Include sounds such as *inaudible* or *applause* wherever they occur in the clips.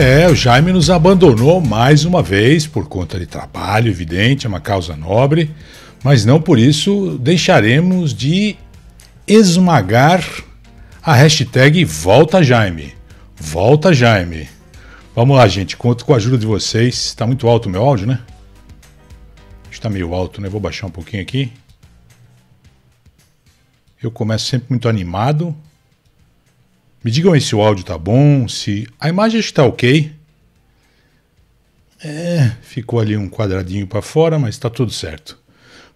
É, o Jaime nos abandonou mais uma vez por conta de trabalho, evidente, é uma causa nobre, mas não por isso deixaremos de esmagar a hashtag Volta Jaime. Volta Jaime. Vamos lá, gente, conto com a ajuda de vocês. Está muito alto o meu áudio, né? Está meio alto, né? Vou baixar um pouquinho aqui. Eu começo sempre muito animado me digam aí se o áudio tá bom, se a imagem está ok. É, ficou ali um quadradinho para fora, mas está tudo certo.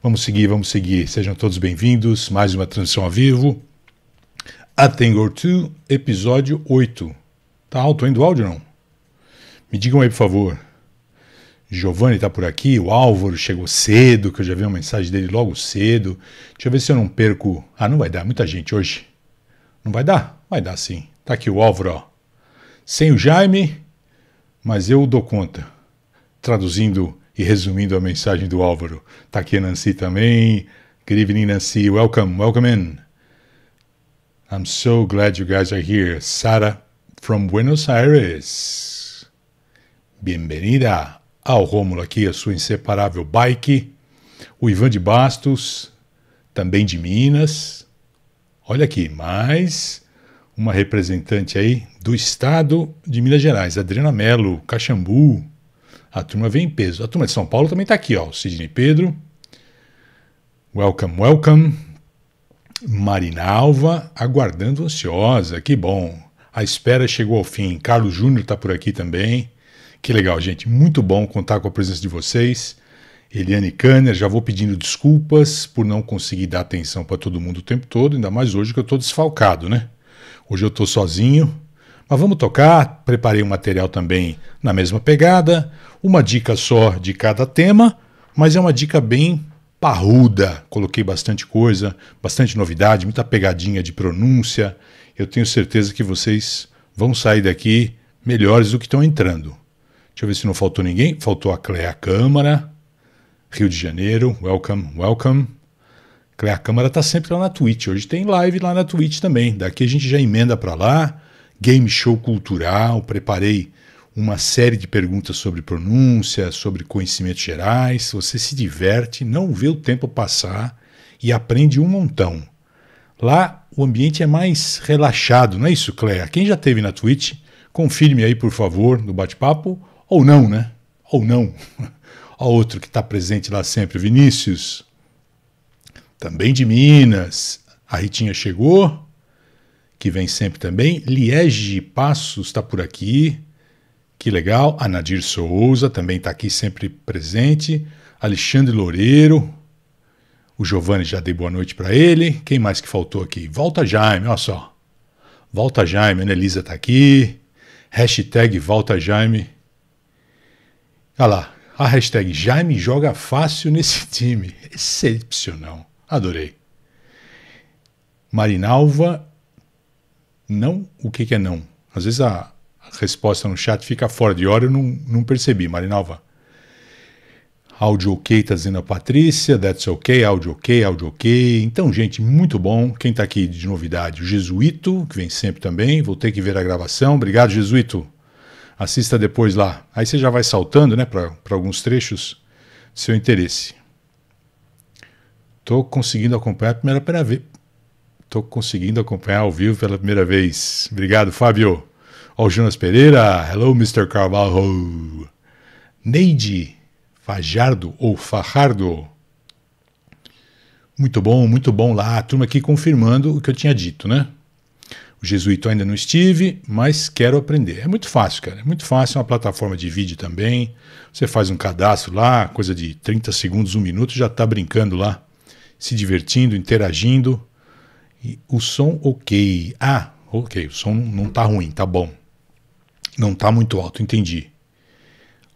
Vamos seguir, vamos seguir. Sejam todos bem-vindos. Mais uma transmissão ao vivo. A Tango 2, episódio 8. Tá alto ainda o áudio não? Me digam aí, por favor. Giovanni tá por aqui, o Álvaro chegou cedo, que eu já vi uma mensagem dele logo cedo. Deixa eu ver se eu não perco. Ah, não vai dar, muita gente hoje. Não vai dar. Vai dar sim. Tá aqui o Álvaro, ó. Sem o Jaime, mas eu dou conta. Traduzindo e resumindo a mensagem do Álvaro. Tá aqui a Nancy também. Good evening, Nancy. Welcome, welcome in. I'm so glad you guys are here. Sara from Buenos Aires. Bienvenida ao Rômulo aqui, a sua inseparável bike. O Ivan de Bastos, também de Minas. Olha aqui, mais uma representante aí do estado de Minas Gerais, Adriana Melo, Caxambu. A turma vem em peso. A turma de São Paulo também está aqui, ó. Sidney Pedro. Welcome, welcome. Marinalva, aguardando ansiosa. Que bom. A espera chegou ao fim. Carlos Júnior está por aqui também. Que legal, gente. Muito bom contar com a presença de vocês. Eliane Kanner, já vou pedindo desculpas por não conseguir dar atenção para todo mundo o tempo todo, ainda mais hoje que eu estou desfalcado, né? Hoje eu estou sozinho, mas vamos tocar. Preparei um material também na mesma pegada, uma dica só de cada tema, mas é uma dica bem parruda. Coloquei bastante coisa, bastante novidade, muita pegadinha de pronúncia. Eu tenho certeza que vocês vão sair daqui melhores do que estão entrando. Deixa eu ver se não faltou ninguém. Faltou a Cléa Câmara, Rio de Janeiro. Welcome, welcome. A Câmara está sempre lá na Twitch. Hoje tem live lá na Twitch também. Daqui a gente já emenda para lá. Game show cultural. Preparei uma série de perguntas sobre pronúncia, sobre conhecimentos gerais. Você se diverte, não vê o tempo passar e aprende um montão. Lá o ambiente é mais relaxado, não é isso, Cléa? Quem já teve na Twitch, confirme aí, por favor, no bate-papo, ou não, né? Ou não. *laughs* Ó, outro que está presente lá sempre, Vinícius também de Minas. A Ritinha chegou, que vem sempre também. Liege Passos está por aqui. Que legal. A Nadir Souza também está aqui sempre presente. Alexandre Loureiro. O Giovanni já dei boa noite para ele. Quem mais que faltou aqui? Volta Jaime, olha só. Volta Jaime, Ana né? Elisa está aqui. Hashtag Volta Jaime. Olha lá. A hashtag Jaime joga fácil nesse time. Excepcional. Adorei. Marinalva, não? O que, que é não? Às vezes a resposta no chat fica fora de hora, eu não, não percebi. Marinalva. Áudio ok, tá dizendo a Patrícia. That's ok, áudio ok, áudio ok. Então, gente, muito bom. Quem tá aqui de novidade? O Jesuíto, que vem sempre também. Vou ter que ver a gravação. Obrigado, Jesuíto. Assista depois lá. Aí você já vai saltando, né, para alguns trechos de seu interesse. Tô conseguindo acompanhar pela primeira vez. Tô conseguindo acompanhar ao vivo pela primeira vez. Obrigado, Fábio. Ó, o Jonas Pereira. Hello, Mr. Carvalho. Neide Fajardo ou Fajardo. Muito bom, muito bom lá. A turma aqui confirmando o que eu tinha dito, né? O Jesuíto ainda não estive, mas quero aprender. É muito fácil, cara. É muito fácil. É uma plataforma de vídeo também. Você faz um cadastro lá, coisa de 30 segundos, um minuto, já está brincando lá se divertindo, interagindo. E o som, ok. Ah, ok, o som não tá ruim, tá bom. Não tá muito alto, entendi.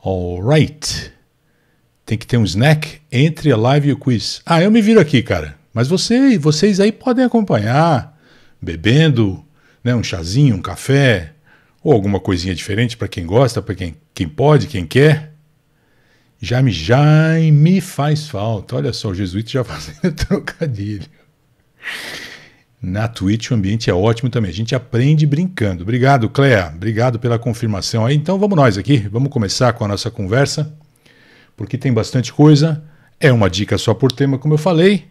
Alright. Tem que ter um snack entre a live e o quiz. Ah, eu me viro aqui, cara. Mas você, vocês aí podem acompanhar, bebendo, né, um chazinho, um café, ou alguma coisinha diferente para quem gosta, para quem, quem pode, quem quer. Já me, já me faz falta. Olha só, o jesuíta já *laughs* fazendo trocadilho. Na Twitch o ambiente é ótimo também. A gente aprende brincando. Obrigado, Clea. Obrigado pela confirmação aí. Então vamos nós aqui. Vamos começar com a nossa conversa, porque tem bastante coisa. É uma dica só por tema, como eu falei,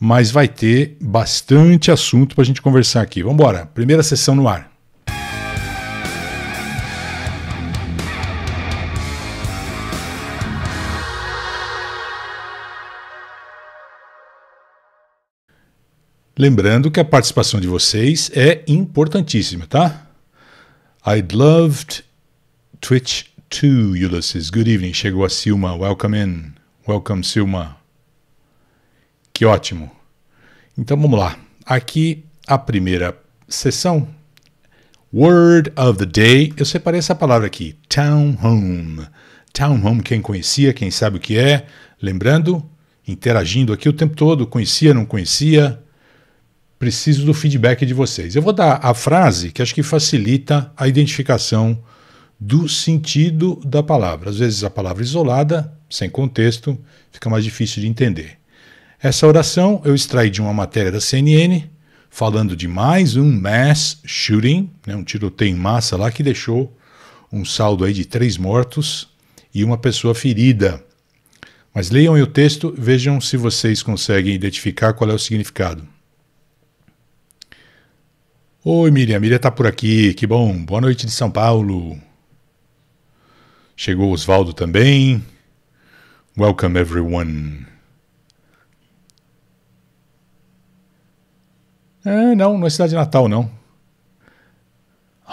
mas vai ter bastante assunto para a gente conversar aqui. Vamos embora. Primeira sessão no ar. Lembrando que a participação de vocês é importantíssima, tá? I'd loved Twitch too, Ulysses. Good evening. Chegou a Silma. Welcome in. Welcome, Silma. Que ótimo. Então vamos lá. Aqui a primeira sessão. Word of the day. Eu separei essa palavra aqui. Townhome. Townhome, quem conhecia, quem sabe o que é. Lembrando, interagindo aqui o tempo todo. Conhecia, não conhecia Preciso do feedback de vocês. Eu vou dar a frase que acho que facilita a identificação do sentido da palavra. Às vezes a palavra isolada, sem contexto, fica mais difícil de entender. Essa oração eu extraí de uma matéria da CNN falando de mais um mass shooting, né, um tiroteio em massa lá que deixou um saldo aí de três mortos e uma pessoa ferida. Mas leiam o texto, vejam se vocês conseguem identificar qual é o significado. Oi, Miriam. Miriam tá por aqui. Que bom. Boa noite de São Paulo. Chegou Osvaldo também. Welcome, everyone. Ah, não, não é cidade natal, não.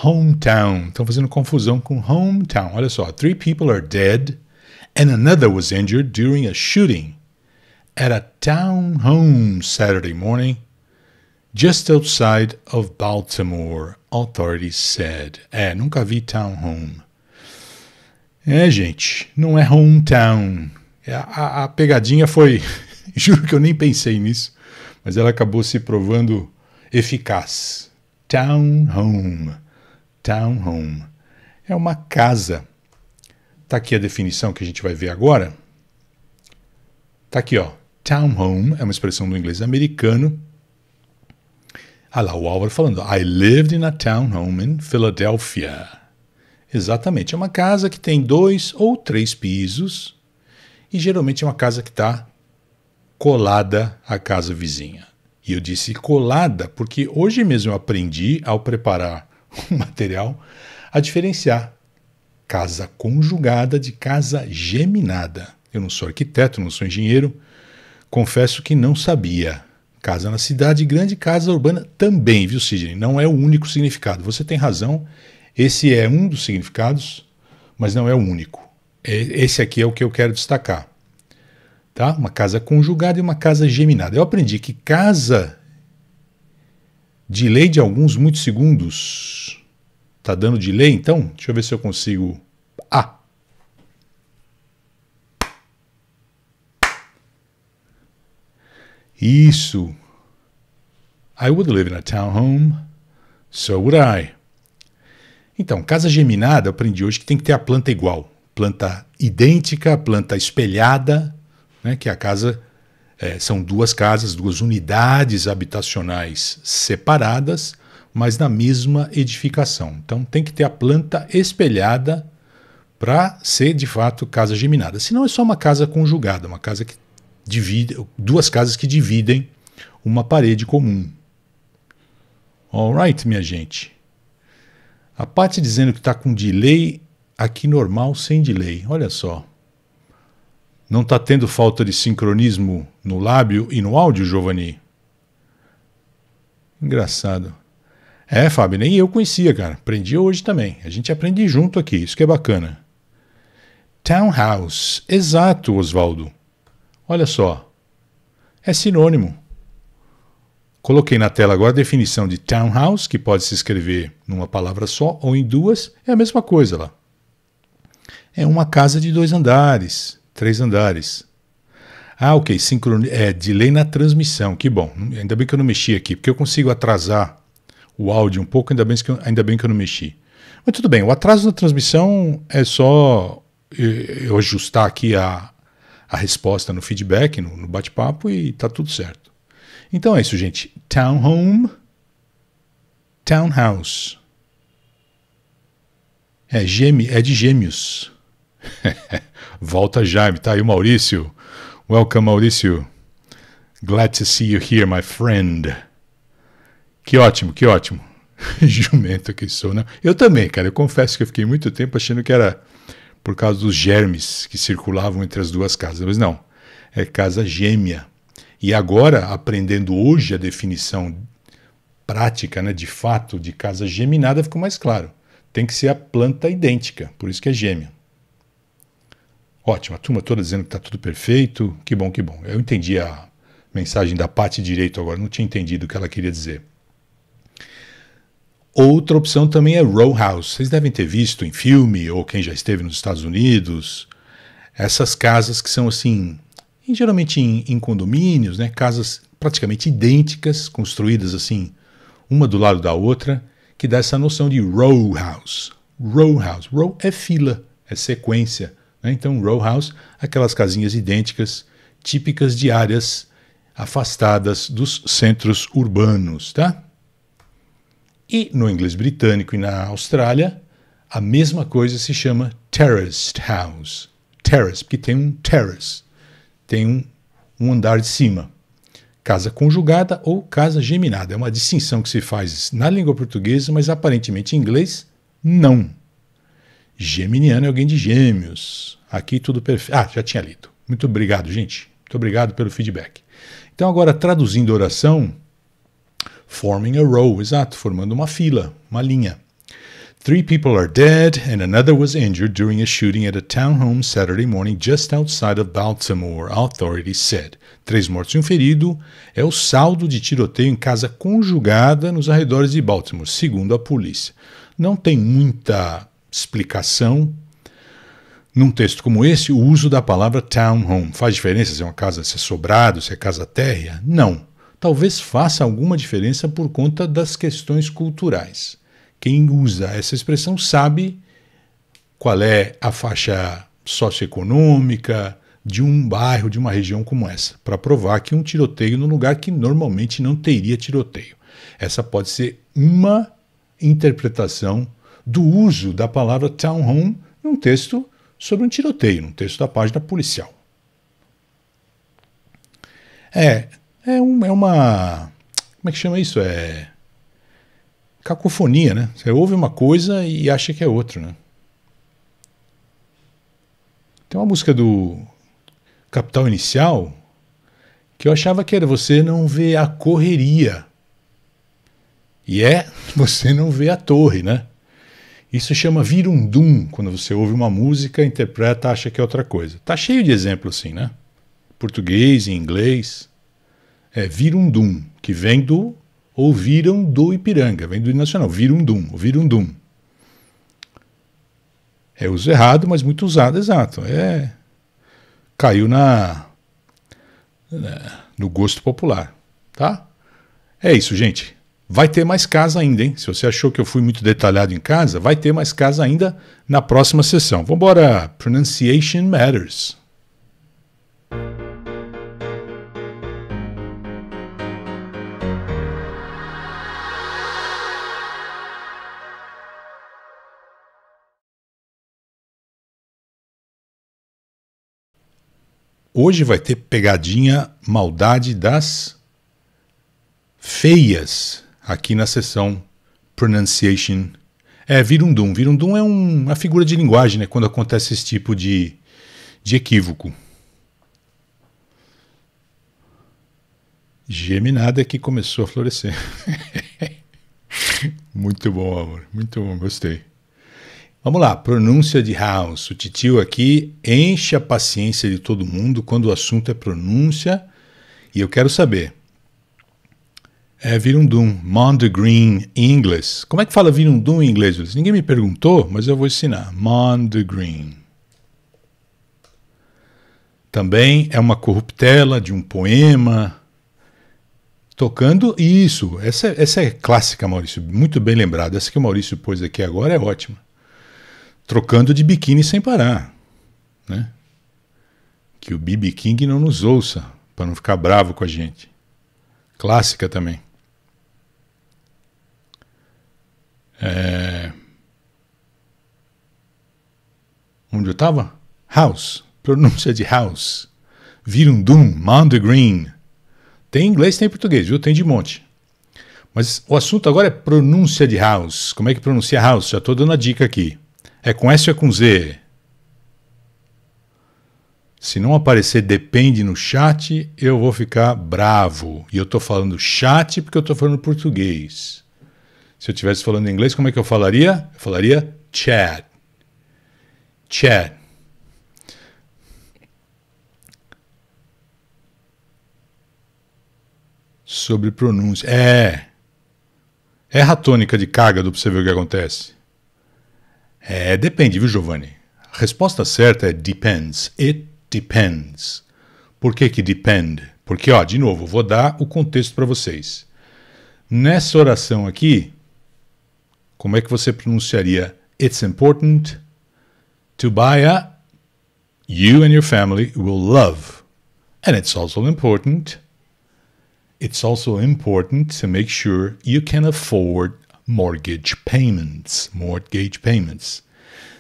Hometown. Estão fazendo confusão com hometown. Olha só. Three people are dead and another was injured during a shooting at a town home Saturday morning. Just outside of Baltimore, authorities said. É, nunca vi townhome. É, gente, não é hometown. A, é, a, a pegadinha foi. *laughs* Juro que eu nem pensei nisso, mas ela acabou se provando eficaz. Townhome. Townhome. É uma casa. Tá aqui a definição que a gente vai ver agora. Tá aqui, ó. Townhome é uma expressão do inglês americano Olha lá, o Álvaro falando. I lived in a townhome in Philadelphia. Exatamente. É uma casa que tem dois ou três pisos e geralmente é uma casa que está colada à casa vizinha. E eu disse colada porque hoje mesmo eu aprendi, ao preparar *laughs* o material, a diferenciar casa conjugada de casa geminada. Eu não sou arquiteto, não sou engenheiro, confesso que não sabia. Casa na cidade grande, casa urbana também, viu, Sidney? Não é o único significado. Você tem razão. Esse é um dos significados, mas não é o único. É, esse aqui é o que eu quero destacar. Tá? Uma casa conjugada e uma casa geminada. Eu aprendi que casa delay de alguns muitos segundos. Tá dando delay então? Deixa eu ver se eu consigo. Ah! Isso. I would live in a townhome. So would I. Então, casa geminada, eu aprendi hoje que tem que ter a planta igual. Planta idêntica, planta espelhada, né, que é a casa é, são duas casas, duas unidades habitacionais separadas, mas na mesma edificação. Então tem que ter a planta espelhada para ser de fato casa geminada. Senão é só uma casa conjugada, uma casa que divide, duas casas que dividem uma parede comum. Alright, minha gente. A Paty dizendo que está com delay aqui normal sem delay. Olha só. Não está tendo falta de sincronismo no lábio e no áudio, Giovanni? Engraçado. É, Fábio, nem eu conhecia, cara. Aprendi hoje também. A gente aprende junto aqui, isso que é bacana. Townhouse. Exato, Oswaldo. Olha só. É sinônimo. Coloquei na tela agora a definição de townhouse, que pode se escrever numa palavra só ou em duas, é a mesma coisa lá. É uma casa de dois andares, três andares. Ah, ok, sincron... é, delay na transmissão, que bom. Ainda bem que eu não mexi aqui, porque eu consigo atrasar o áudio um pouco, ainda bem que eu, ainda bem que eu não mexi. Mas tudo bem, o atraso da transmissão é só eh, eu ajustar aqui a, a resposta no feedback, no, no bate-papo e tá tudo certo. Então é isso, gente. Townhome, townhouse. É, gême, é de gêmeos. *laughs* Volta Jaime, tá aí o Maurício. Welcome, Maurício. Glad to see you here, my friend. Que ótimo, que ótimo. *laughs* Jumento que sou, né? Eu também, cara. Eu confesso que eu fiquei muito tempo achando que era por causa dos germes que circulavam entre as duas casas. Mas não, é casa gêmea. E agora, aprendendo hoje a definição prática, né, de fato, de casa geminada, ficou mais claro. Tem que ser a planta idêntica, por isso que é gêmea. Ótimo, a turma toda dizendo que está tudo perfeito. Que bom, que bom. Eu entendi a mensagem da parte direito agora, não tinha entendido o que ela queria dizer. Outra opção também é row house. Vocês devem ter visto em filme ou quem já esteve nos Estados Unidos essas casas que são assim, geralmente em, em condomínios, né? Casas praticamente idênticas, construídas assim, uma do lado da outra, que dá essa noção de row house. Row house. Row é fila, é sequência. Né? Então, row house, aquelas casinhas idênticas, típicas de áreas afastadas dos centros urbanos, tá? E no inglês britânico e na Austrália, a mesma coisa se chama terraced house. Terrace, porque tem um terrace, tem um, um andar de cima. Casa conjugada ou casa geminada. É uma distinção que se faz na língua portuguesa, mas aparentemente em inglês, não. Geminiano é alguém de gêmeos. Aqui tudo perfeito. Ah, já tinha lido. Muito obrigado, gente. Muito obrigado pelo feedback. Então, agora, traduzindo a oração, Forming a row, exato, formando uma fila, uma linha. Three people are dead and another was injured during a shooting at a townhome Saturday morning just outside of Baltimore, authorities said. Três mortos e um ferido é o saldo de tiroteio em casa conjugada nos arredores de Baltimore, segundo a polícia. Não tem muita explicação. Num texto como esse, o uso da palavra townhome faz diferença se é uma casa se é sobrado, se é casa térrea? Não talvez faça alguma diferença por conta das questões culturais. Quem usa essa expressão sabe qual é a faixa socioeconômica de um bairro, de uma região como essa, para provar que um tiroteio no lugar que normalmente não teria tiroteio. Essa pode ser uma interpretação do uso da palavra townhome num texto sobre um tiroteio, num texto da página policial. É, é, um, é uma. Como é que chama isso? É. Cacofonia, né? Você ouve uma coisa e acha que é outra, né? Tem uma música do Capital Inicial que eu achava que era você não vê a correria. E é *laughs* você não vê a torre, né? Isso chama virundum, quando você ouve uma música, interpreta, acha que é outra coisa. Tá cheio de exemplo assim, né? Português, inglês é Virundum, que vem do ou do Ipiranga, vem do Nacional, Virundum, Virundum. É uso errado, mas muito usado, exato. É caiu na, na no gosto popular, tá? É isso, gente. Vai ter mais casa ainda, hein? Se você achou que eu fui muito detalhado em casa, vai ter mais casa ainda na próxima sessão. Vamos embora. Pronunciation Matters. Hoje vai ter pegadinha maldade das feias aqui na sessão pronunciation. É, virundum. Virundum é um, uma figura de linguagem, né? Quando acontece esse tipo de, de equívoco. Geminada que começou a florescer. *laughs* muito bom, amor. Muito bom, gostei. Vamos lá, pronúncia de House. O titio aqui enche a paciência de todo mundo quando o assunto é pronúncia e eu quero saber. É Virundum, Mondegreen em inglês. Como é que fala Virundum em inglês? Ninguém me perguntou, mas eu vou ensinar. Mondegreen. Também é uma corruptela de um poema. Tocando isso. Essa, essa é clássica, Maurício. Muito bem lembrado. Essa que o Maurício pôs aqui agora é ótima trocando de biquíni sem parar. Né? Que o BB King não nos ouça, para não ficar bravo com a gente. Clássica também. É... Onde eu estava? House. Pronúncia de House. Vira Doom, Mound Green. Tem inglês, tem português, viu? Tem de monte. Mas o assunto agora é pronúncia de House. Como é que pronuncia House? Já estou dando a dica aqui. É com S ou é com Z? Se não aparecer depende no chat, eu vou ficar bravo. E eu estou falando chat porque eu estou falando português. Se eu estivesse falando inglês, como é que eu falaria? Eu falaria chat. Chat. Sobre pronúncia. É. Erra a tônica de cágado para você ver o que acontece. É, depende, viu, Giovanni? A resposta certa é depends. It depends. Por que que depend? Porque, ó, de novo, vou dar o contexto para vocês. Nessa oração aqui, como é que você pronunciaria It's important to buy a you and your family will love. And it's also important. It's also important to make sure you can afford mortgage payments, mortgage payments.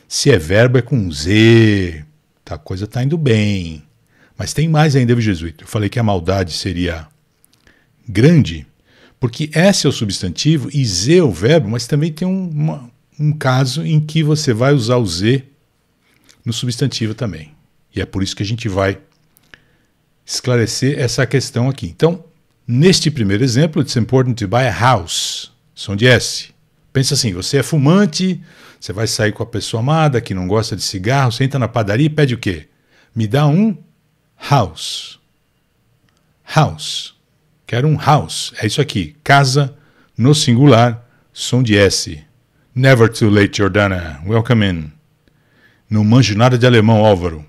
Se é verbo é com Z, tá, a coisa está indo bem. Mas tem mais ainda, viu, Jesuíta? Eu falei que a maldade seria grande, porque S é o substantivo e Z é o verbo, mas também tem um, uma, um caso em que você vai usar o Z no substantivo também. E é por isso que a gente vai esclarecer essa questão aqui. Então, neste primeiro exemplo, it's important to buy a house som de S. Pensa assim, você é fumante, você vai sair com a pessoa amada que não gosta de cigarro, você entra na padaria e pede o quê? Me dá um house. House. Quero um house. É isso aqui. Casa no singular, som de S. Never too late, Jordana. Welcome in. Não manjo nada de alemão, Álvaro.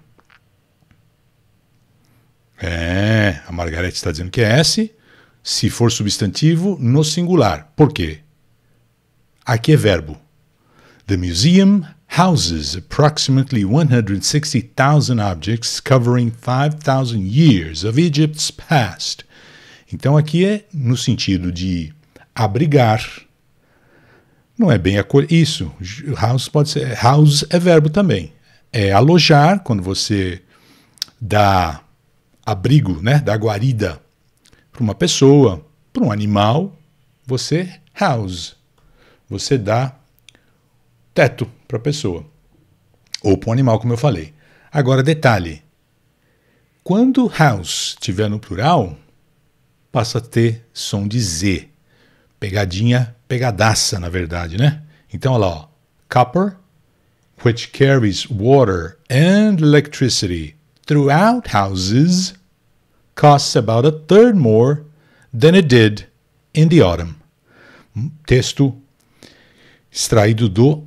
É, a Margarete está dizendo que é S se for substantivo, no singular. Por quê? Aqui é verbo. The museum houses approximately 160,000 objects covering 5,000 years of Egypt's past. Então aqui é no sentido de abrigar. Não é bem Isso, house pode ser. House é verbo também. É alojar, quando você dá abrigo, né? dá guarida para uma pessoa, para um animal, você house. Você dá teto para a pessoa. Ou para um animal, como eu falei. Agora, detalhe. Quando house estiver no plural, passa a ter som de Z. Pegadinha, pegadaça, na verdade, né? Então, olha lá. Ó. Copper, which carries water and electricity throughout houses, costs about a third more than it did in the autumn. Texto extraído do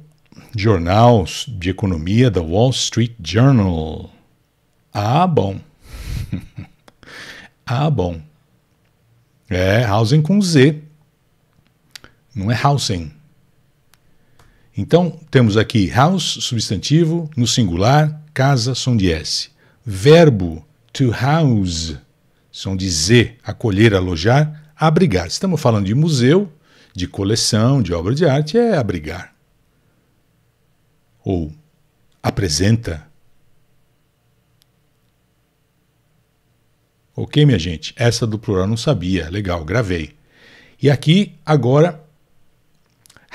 jornal de economia da Wall Street Journal. Ah, bom. *laughs* ah, bom. É housing com Z. Não é housing. Então, temos aqui house, substantivo, no singular, casa, som de S. Verbo to house, são de Z, acolher, alojar, abrigar. Estamos falando de museu, de coleção, de obra de arte, é abrigar. Ou apresenta. Ok, minha gente? Essa do plural não sabia. Legal, gravei. E aqui, agora,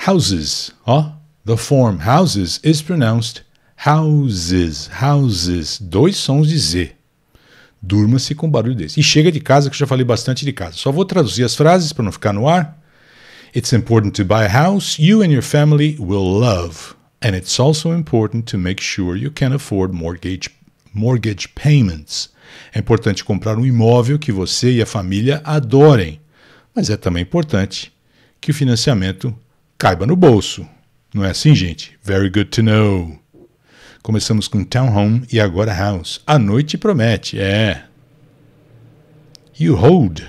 houses. Ó, the form houses is pronounced houses, houses. Dois sons de Z. Durma-se com um barulho desse. E chega de casa, que eu já falei bastante de casa. Só vou traduzir as frases para não ficar no ar. It's important to buy a house you and your family will love. And it's also important to make sure you can afford mortgage, mortgage payments. É importante comprar um imóvel que você e a família adorem. Mas é também importante que o financiamento caiba no bolso. Não é assim, gente? Very good to know. Começamos com Townhome e agora House. A noite promete, é. You Hold.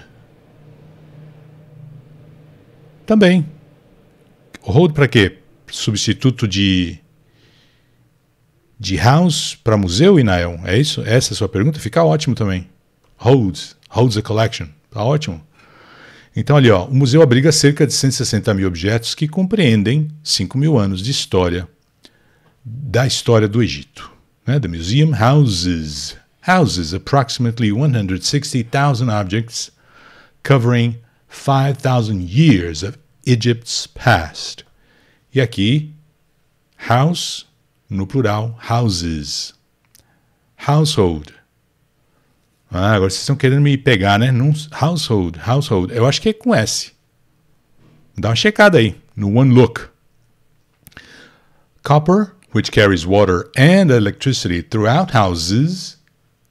Também. Hold para quê? Substituto de de house para museu e nail? É isso? Essa é a sua pergunta? Fica ótimo também. Holds, holds a collection. Tá ótimo. Então, ali, ó, o museu abriga cerca de 160 mil objetos que compreendem 5 mil anos de história da história do Egito. Né? The museum houses houses approximately 160,000 objects covering 5,000 years of Egypt's past. E aqui, house no plural, houses. Household. Ah, agora vocês estão querendo me pegar, né? Num household, household. Eu acho que é com S. Dá uma checada aí, no One Look. Copper which carries water and electricity throughout houses,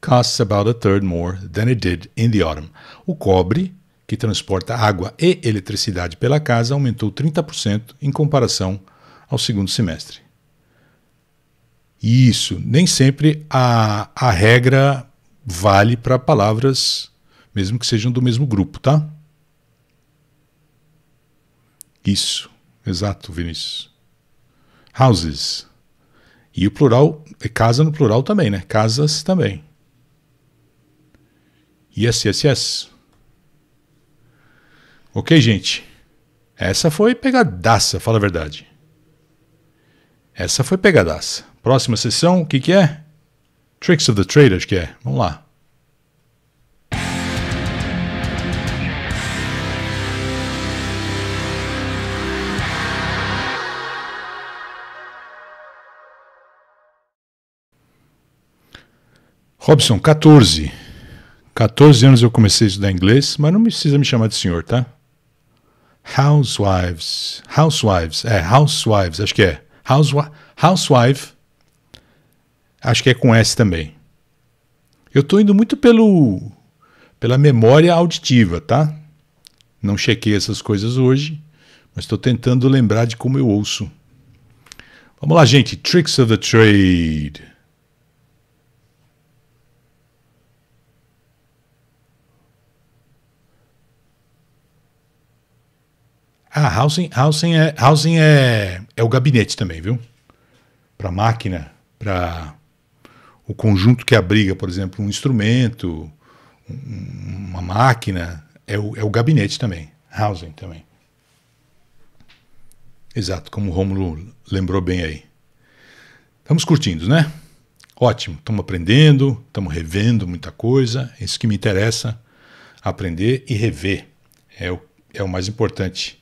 costs about a third more than it did in the autumn. O cobre, que transporta água e eletricidade pela casa, aumentou 30% em comparação ao segundo semestre. Isso, nem sempre a, a regra vale para palavras, mesmo que sejam do mesmo grupo, tá? Isso, exato, Vinícius. Houses. E o plural, casa no plural também, né? Casas também. Yes, yes, yes. Ok, gente. Essa foi pegadaça, fala a verdade. Essa foi pegadaça. Próxima sessão, o que, que é? Tricks of the Trade, acho que é. Vamos lá. Robson, 14. 14 anos eu comecei a estudar inglês, mas não precisa me chamar de senhor, tá? Housewives. Housewives. É, housewives, acho que é. Housewife. housewife acho que é com S também. Eu estou indo muito pelo pela memória auditiva, tá? Não chequei essas coisas hoje, mas estou tentando lembrar de como eu ouço. Vamos lá, gente. Tricks of the Trade. Ah, housing, housing, é, housing é, é o gabinete também, viu? Para máquina, para o conjunto que abriga, por exemplo, um instrumento, um, uma máquina, é o, é o gabinete também. Housing também. Exato, como o Romulo lembrou bem aí. Estamos curtindo, né? Ótimo, estamos aprendendo, estamos revendo muita coisa. É isso que me interessa, aprender e rever. É o, é o mais importante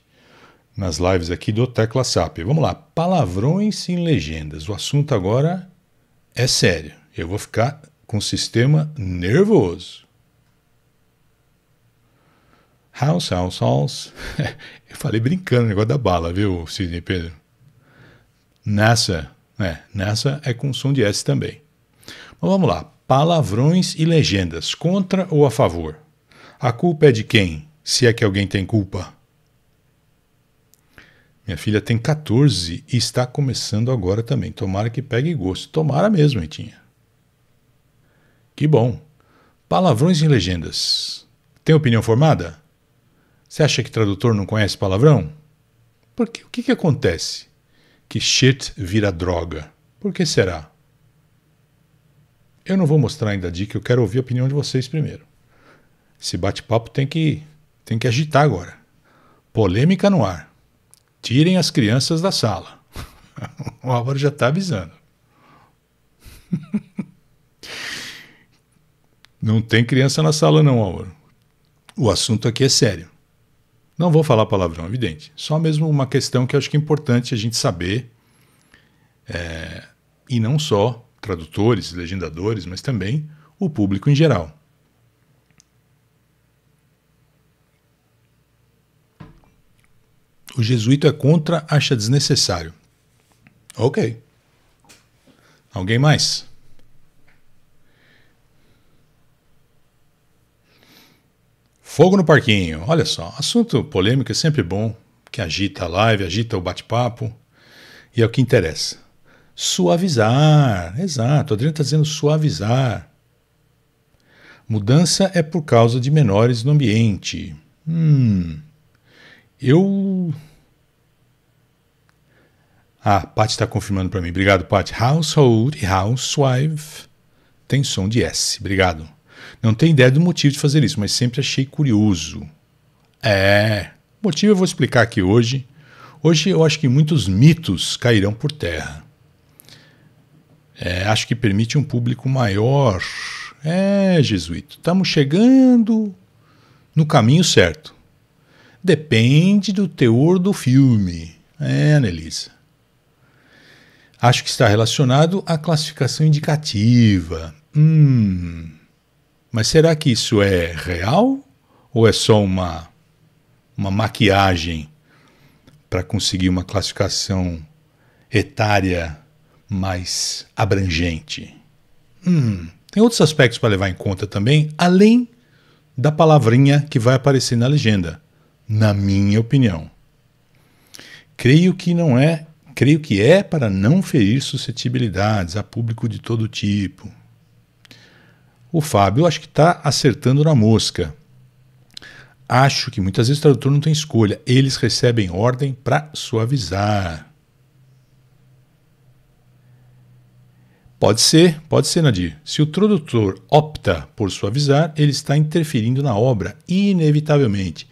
nas lives aqui do Tecla SAP. Vamos lá, palavrões em legendas. O assunto agora é sério. Eu vou ficar com o sistema nervoso. House, house, house. *laughs* Eu falei brincando o negócio da bala, viu, Sidney Pedro? NASA, é, né, NASA é com som de S também. Mas vamos lá, palavrões e legendas, contra ou a favor? A culpa é de quem, se é que alguém tem culpa? Minha filha tem 14 e está começando agora também. Tomara que pegue gosto. Tomara mesmo, Itinha. Que bom. Palavrões e legendas. Tem opinião formada? Você acha que tradutor não conhece palavrão? Porque o que, que acontece? Que shit vira droga. Por que será? Eu não vou mostrar ainda a dica, eu quero ouvir a opinião de vocês primeiro. Esse bate-papo tem que, tem que agitar agora. Polêmica no ar. Tirem as crianças da sala. *laughs* o Álvaro já está avisando. *laughs* não tem criança na sala, não, Álvaro. O assunto aqui é sério. Não vou falar palavrão, evidente. Só mesmo uma questão que eu acho que é importante a gente saber. É, e não só tradutores, legendadores, mas também o público em geral. O jesuíto é contra, acha desnecessário. Ok. Alguém mais? Fogo no parquinho. Olha só, assunto polêmico é sempre bom, que agita a live, agita o bate-papo, e é o que interessa. Suavizar. Exato, Adriano está dizendo suavizar. Mudança é por causa de menores no ambiente. Hum. Eu ah, Paty está confirmando para mim. Obrigado, Paty. Household e housewife tem som de S. Obrigado. Não tenho ideia do motivo de fazer isso, mas sempre achei curioso. É, motivo eu vou explicar aqui hoje. Hoje eu acho que muitos mitos cairão por terra. É, acho que permite um público maior. É, Jesuíto, estamos chegando no caminho certo. Depende do teor do filme. É, Anelisa. Acho que está relacionado à classificação indicativa. Hum. Mas será que isso é real ou é só uma uma maquiagem para conseguir uma classificação etária mais abrangente? Hum. Tem outros aspectos para levar em conta também, além da palavrinha que vai aparecer na legenda, na minha opinião. Creio que não é Creio que é para não ferir suscetibilidades a público de todo tipo. O Fábio acho que está acertando na mosca. Acho que muitas vezes o tradutor não tem escolha. Eles recebem ordem para suavizar. Pode ser, pode ser, Nadir. Se o tradutor opta por suavizar, ele está interferindo na obra, inevitavelmente.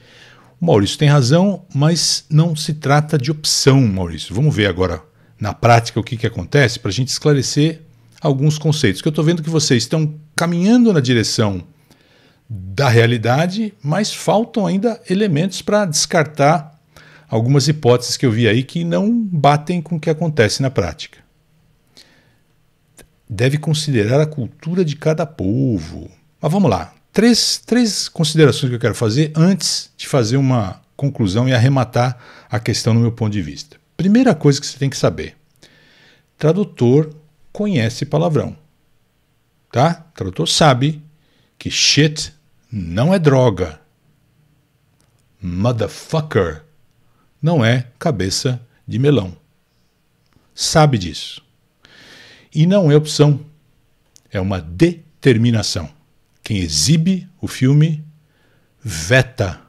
Maurício tem razão, mas não se trata de opção, Maurício. Vamos ver agora na prática o que, que acontece para a gente esclarecer alguns conceitos. Que eu estou vendo que vocês estão caminhando na direção da realidade, mas faltam ainda elementos para descartar algumas hipóteses que eu vi aí que não batem com o que acontece na prática. Deve considerar a cultura de cada povo. Mas vamos lá, três, três considerações que eu quero fazer antes de fazer uma conclusão e arrematar a questão no meu ponto de vista. Primeira coisa que você tem que saber: tradutor conhece palavrão. Tá? tradutor sabe que shit não é droga. Motherfucker não é cabeça de melão. Sabe disso. E não é opção, é uma determinação quem exibe o filme veta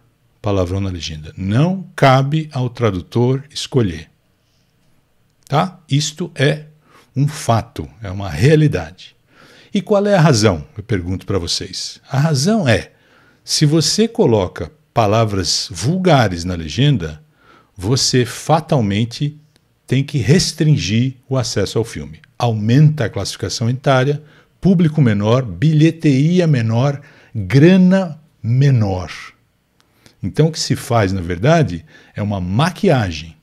palavrão na legenda. Não cabe ao tradutor escolher. Tá? Isto é um fato, é uma realidade. E qual é a razão? Eu pergunto para vocês. A razão é: se você coloca palavras vulgares na legenda, você fatalmente tem que restringir o acesso ao filme. Aumenta a classificação etária, público menor, bilheteria menor, grana menor. Então o que se faz, na verdade, é uma maquiagem.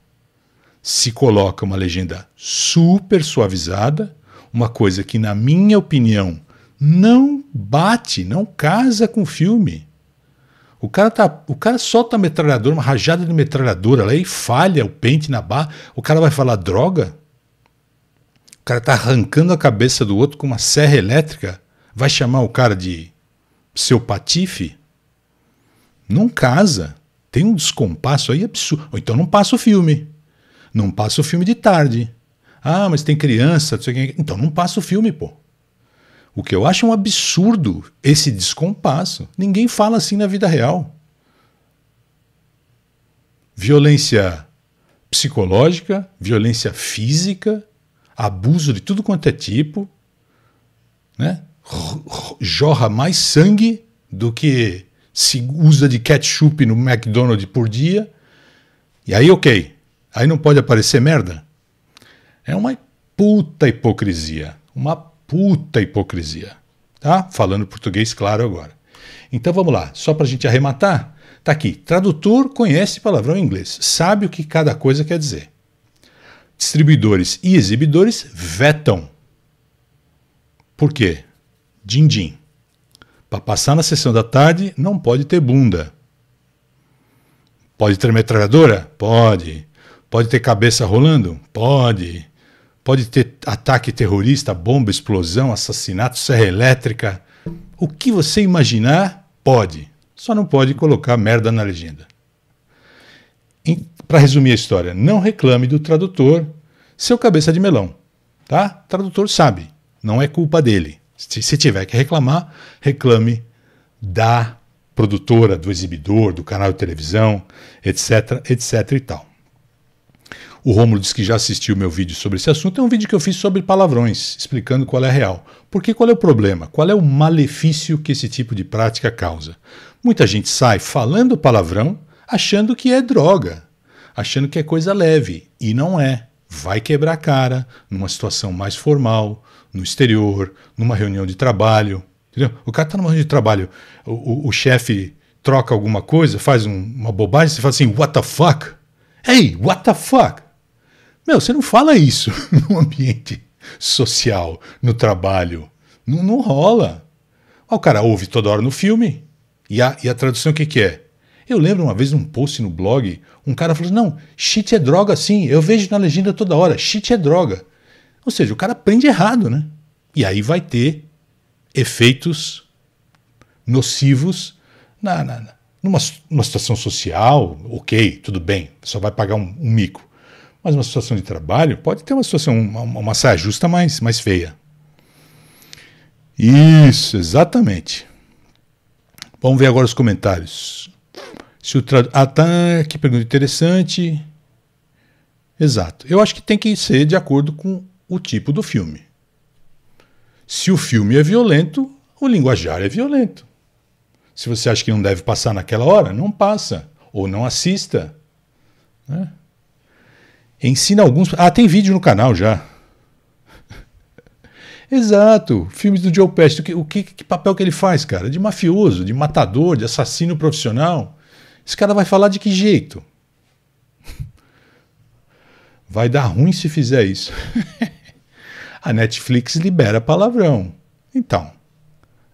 Se coloca uma legenda super suavizada, uma coisa que, na minha opinião, não bate, não casa com o filme. O cara, tá, o cara solta a metralhadora, uma rajada de metralhadora lá e falha o pente na barra. O cara vai falar droga? cara tá arrancando a cabeça do outro com uma serra elétrica? Vai chamar o cara de seu patife? Não casa. Tem um descompasso aí absurdo. Ou então não passa o filme. Não passa o filme de tarde. Ah, mas tem criança, não sei quem. Então não passa o filme, pô. O que eu acho um absurdo esse descompasso. Ninguém fala assim na vida real. Violência psicológica, violência física, abuso de tudo quanto é tipo, né? jorra mais sangue do que se usa de ketchup no McDonald's por dia. E aí, ok. Aí não pode aparecer merda. É uma puta hipocrisia. Uma puta hipocrisia. Tá? Falando português, claro, agora. Então vamos lá, só para a gente arrematar. Tá aqui. Tradutor conhece palavrão em inglês, sabe o que cada coisa quer dizer distribuidores e exibidores vetam. Por quê? Din-din. Para passar na sessão da tarde, não pode ter bunda. Pode ter metralhadora? Pode. Pode ter cabeça rolando? Pode. Pode ter ataque terrorista, bomba, explosão, assassinato, serra elétrica. O que você imaginar, pode. Só não pode colocar merda na legenda para resumir a história, não reclame do tradutor, seu cabeça de melão, tá? O tradutor sabe, não é culpa dele. Se tiver que reclamar, reclame da produtora, do exibidor, do canal de televisão, etc, etc e tal. O Rômulo diz que já assistiu meu vídeo sobre esse assunto. É um vídeo que eu fiz sobre palavrões, explicando qual é a real. Porque qual é o problema? Qual é o malefício que esse tipo de prática causa? Muita gente sai falando palavrão achando que é droga, achando que é coisa leve, e não é. Vai quebrar a cara numa situação mais formal, no exterior, numa reunião de trabalho. Entendeu? O cara está numa reunião de trabalho, o, o, o chefe troca alguma coisa, faz um, uma bobagem, você fala assim, what the fuck? Hey, what the fuck? Meu, você não fala isso *laughs* no ambiente social, no trabalho. Não, não rola. O cara ouve toda hora no filme. E a, e a tradução o que, que é? Eu lembro uma vez num post no blog, um cara falou: Não, shit é droga sim. Eu vejo na legenda toda hora: "shit é droga. Ou seja, o cara aprende errado, né? E aí vai ter efeitos nocivos na, na numa, numa, situação social, ok, tudo bem, só vai pagar um, um mico. Mas uma situação de trabalho pode ter uma situação, uma, uma saia justa mais, mais feia. Isso, exatamente. Vamos ver agora os comentários. Se o Atan, ah, tá, que pergunta interessante. Exato. Eu acho que tem que ser de acordo com o tipo do filme. Se o filme é violento, o linguajar é violento. Se você acha que não deve passar naquela hora, não passa. Ou não assista. Né? Ensina alguns. Ah, tem vídeo no canal já. *laughs* Exato. Filmes do Joe Pest. O, que, o que, que papel que ele faz, cara? De mafioso, de matador, de assassino profissional. Esse cara vai falar de que jeito? Vai dar ruim se fizer isso. *laughs* a Netflix libera palavrão. Então,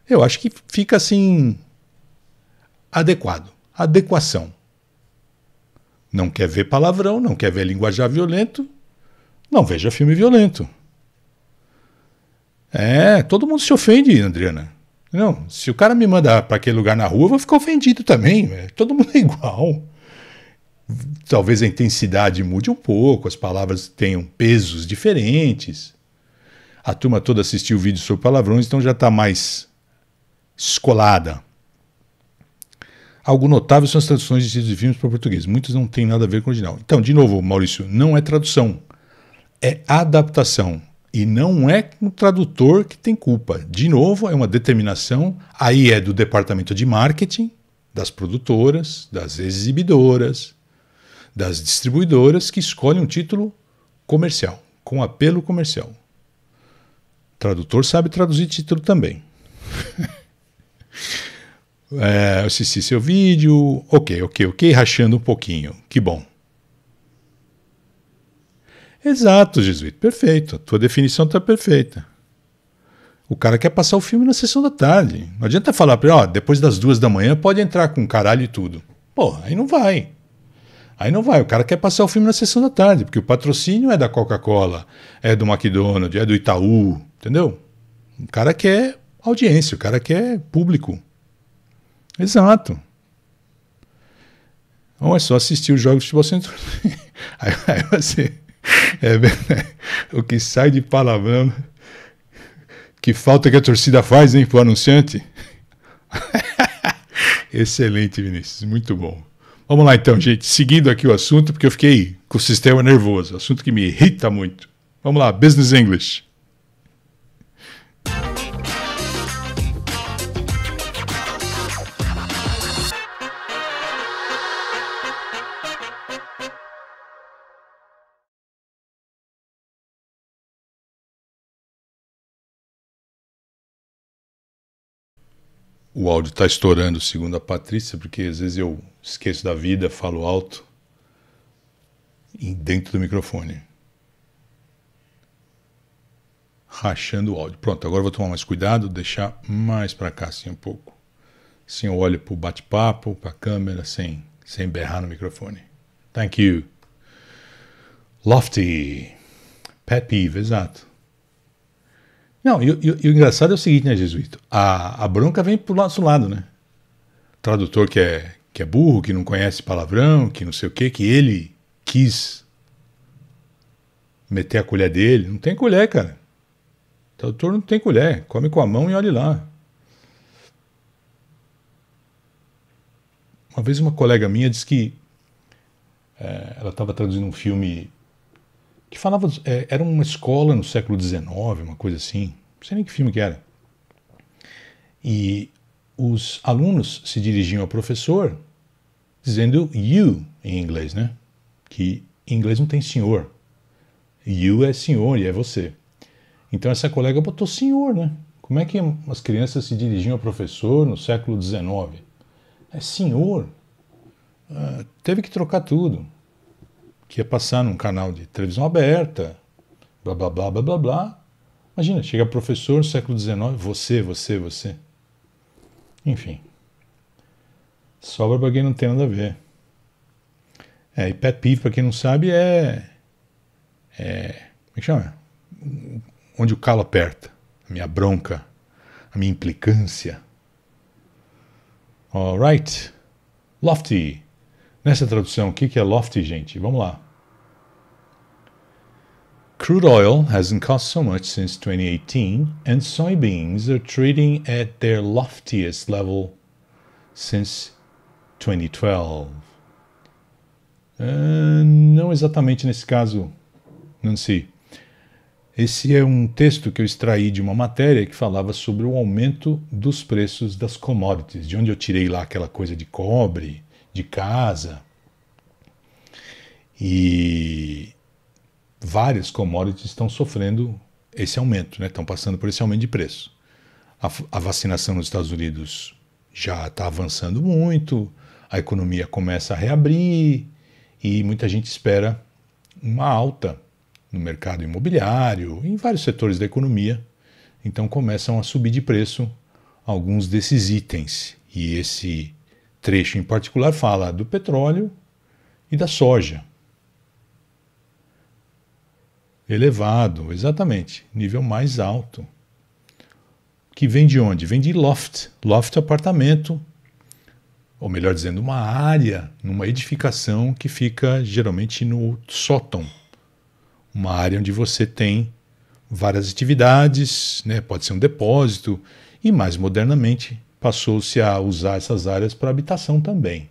eu acho que fica assim adequado, adequação. Não quer ver palavrão, não quer ver linguajar violento, não veja filme violento. É, todo mundo se ofende, Adriana. Não, se o cara me mandar para aquele lugar na rua, eu vou ficar ofendido também. Todo mundo é igual. Talvez a intensidade mude um pouco, as palavras tenham pesos diferentes. A turma toda assistiu o vídeo sobre palavrões, então já está mais escolada. Algo notável são as traduções de títulos de filmes para português. Muitos não têm nada a ver com o original. Então, de novo, Maurício, não é tradução. É adaptação. E não é o tradutor que tem culpa. De novo, é uma determinação. Aí é do departamento de marketing, das produtoras, das exibidoras, das distribuidoras que escolhem um título comercial, com apelo comercial. O tradutor sabe traduzir título também. *laughs* é, seu vídeo, ok, ok, ok, rachando um pouquinho, que bom. Exato, Jesuíto, perfeito. A tua definição está perfeita. O cara quer passar o filme na sessão da tarde. Não adianta falar para ele, ó, depois das duas da manhã pode entrar com caralho e tudo. Pô, aí não vai. Aí não vai. O cara quer passar o filme na sessão da tarde, porque o patrocínio é da Coca-Cola, é do McDonald's, é do Itaú, entendeu? O cara quer audiência, o cara quer público. Exato. Ou então, é só assistir os jogos de futebol sem *laughs* aí, aí você *laughs* É o que sai de palavrão. Que falta que a torcida faz, hein, pro anunciante? *laughs* Excelente, Vinícius. Muito bom. Vamos lá então, gente. Seguindo aqui o assunto, porque eu fiquei com o sistema nervoso. Assunto que me irrita muito. Vamos lá, Business English. O áudio está estourando, segundo a Patrícia, porque às vezes eu esqueço da vida, falo alto dentro do microfone. Rachando o áudio. Pronto, agora vou tomar mais cuidado, deixar mais para cá assim um pouco. Assim eu olho para o bate-papo, para a câmera, sem, sem berrar no microfone. Thank you. Lofty. Pet peeve, exato. Não, e, e, e, o engraçado é o seguinte, né, Jesuíto? A, a bronca vem pro nosso lado, né? tradutor que é, que é burro, que não conhece palavrão, que não sei o quê, que ele quis meter a colher dele. Não tem colher, cara. tradutor não tem colher. Come com a mão e olhe lá. Uma vez uma colega minha disse que é, ela estava traduzindo um filme que falava. É, era uma escola no século XIX, uma coisa assim. Não sei nem que filme que era. E os alunos se dirigiam ao professor dizendo you em inglês, né? Que em inglês não tem senhor. You é senhor e é você. Então essa colega botou senhor, né? Como é que as crianças se dirigiam ao professor no século XIX? É senhor. Uh, teve que trocar tudo que ia passar num canal de televisão aberta, blá blá blá blá blá blá. Imagina, chega professor no século XIX, você, você, você. Enfim. Sobra para quem não tem nada a ver. É, e pet peeve, para quem não sabe, é, é. Como é que chama? Onde o calo aperta. A minha bronca. A minha implicância. Alright. Lofty. Nessa tradução, o que, que é lofty, gente? Vamos lá. Crude oil hasn't cost so much since 2018, and soybeans are trading at their loftiest level since 2012. Uh, ah, não exatamente nesse caso, Nancy. Esse é um texto que eu extraí de uma matéria que falava sobre o aumento dos preços das commodities, de onde eu tirei lá aquela coisa de cobre, de casa. E várias commodities estão sofrendo esse aumento, né? estão passando por esse aumento de preço. A, a vacinação nos Estados Unidos já está avançando muito, a economia começa a reabrir e muita gente espera uma alta no mercado imobiliário, em vários setores da economia. Então começam a subir de preço alguns desses itens. E esse trecho em particular fala do petróleo e da soja. Elevado, exatamente. Nível mais alto. Que vem de onde? Vem de loft. Loft é apartamento, ou melhor dizendo, uma área numa edificação que fica geralmente no sótão. Uma área onde você tem várias atividades, né? pode ser um depósito, e mais modernamente passou-se a usar essas áreas para habitação também.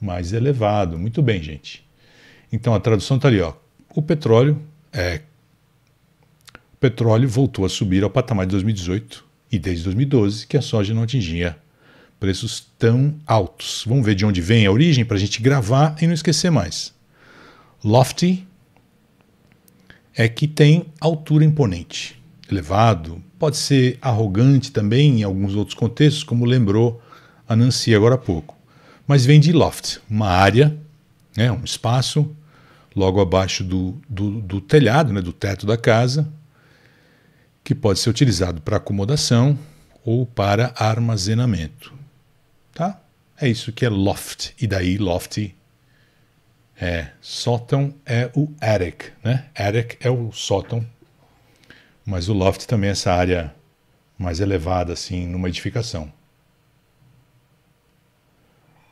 Mais elevado. Muito bem, gente. Então a tradução está ali, ó. O petróleo é, o petróleo voltou a subir ao patamar de 2018 e desde 2012 que a soja não atingia preços tão altos. Vamos ver de onde vem a origem para a gente gravar e não esquecer mais. Lofty é que tem altura imponente, elevado, pode ser arrogante também em alguns outros contextos, como lembrou a Nancy agora há pouco. Mas vem de loft, uma área, né, um espaço logo abaixo do, do, do telhado, né, do teto da casa, que pode ser utilizado para acomodação ou para armazenamento. Tá? É isso que é loft. E daí loft é sótão é o attic, né? Attic é o sótão, mas o loft também é essa área mais elevada assim numa edificação.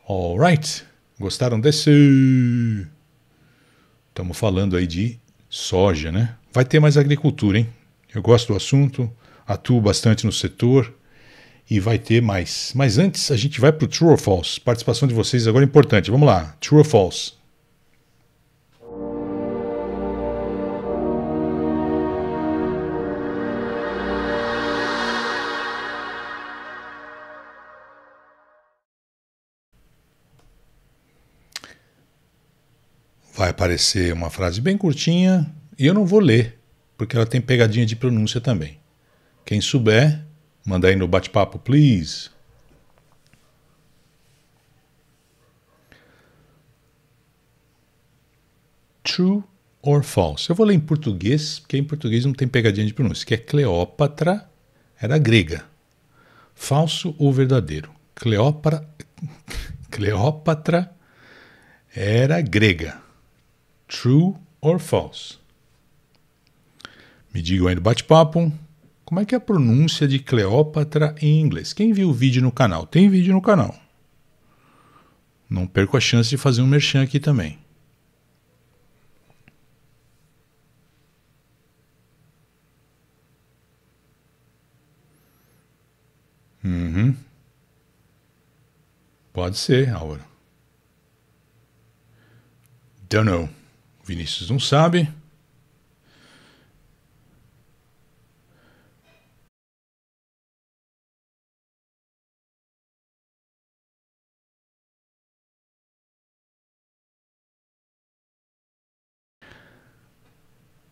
Alright, gostaram desse? Estamos falando aí de soja, né? Vai ter mais agricultura, hein? Eu gosto do assunto, atuo bastante no setor e vai ter mais. Mas antes a gente vai para o True or False. Participação de vocês agora é importante. Vamos lá, True or False. vai aparecer uma frase bem curtinha e eu não vou ler, porque ela tem pegadinha de pronúncia também. Quem souber, manda aí no bate-papo, please. True or false? Eu vou ler em português, porque em português não tem pegadinha de pronúncia, que é Cleópatra era grega. Falso ou verdadeiro? Cleópatra, *laughs* Cleópatra era grega. True or false? Me digam aí no bate-papo como é que é a pronúncia de Cleópatra em inglês. Quem viu o vídeo no canal? Tem vídeo no canal. Não perco a chance de fazer um merchan aqui também. Uhum. Pode ser, Álvaro. Don't know. Vinícius não sabe.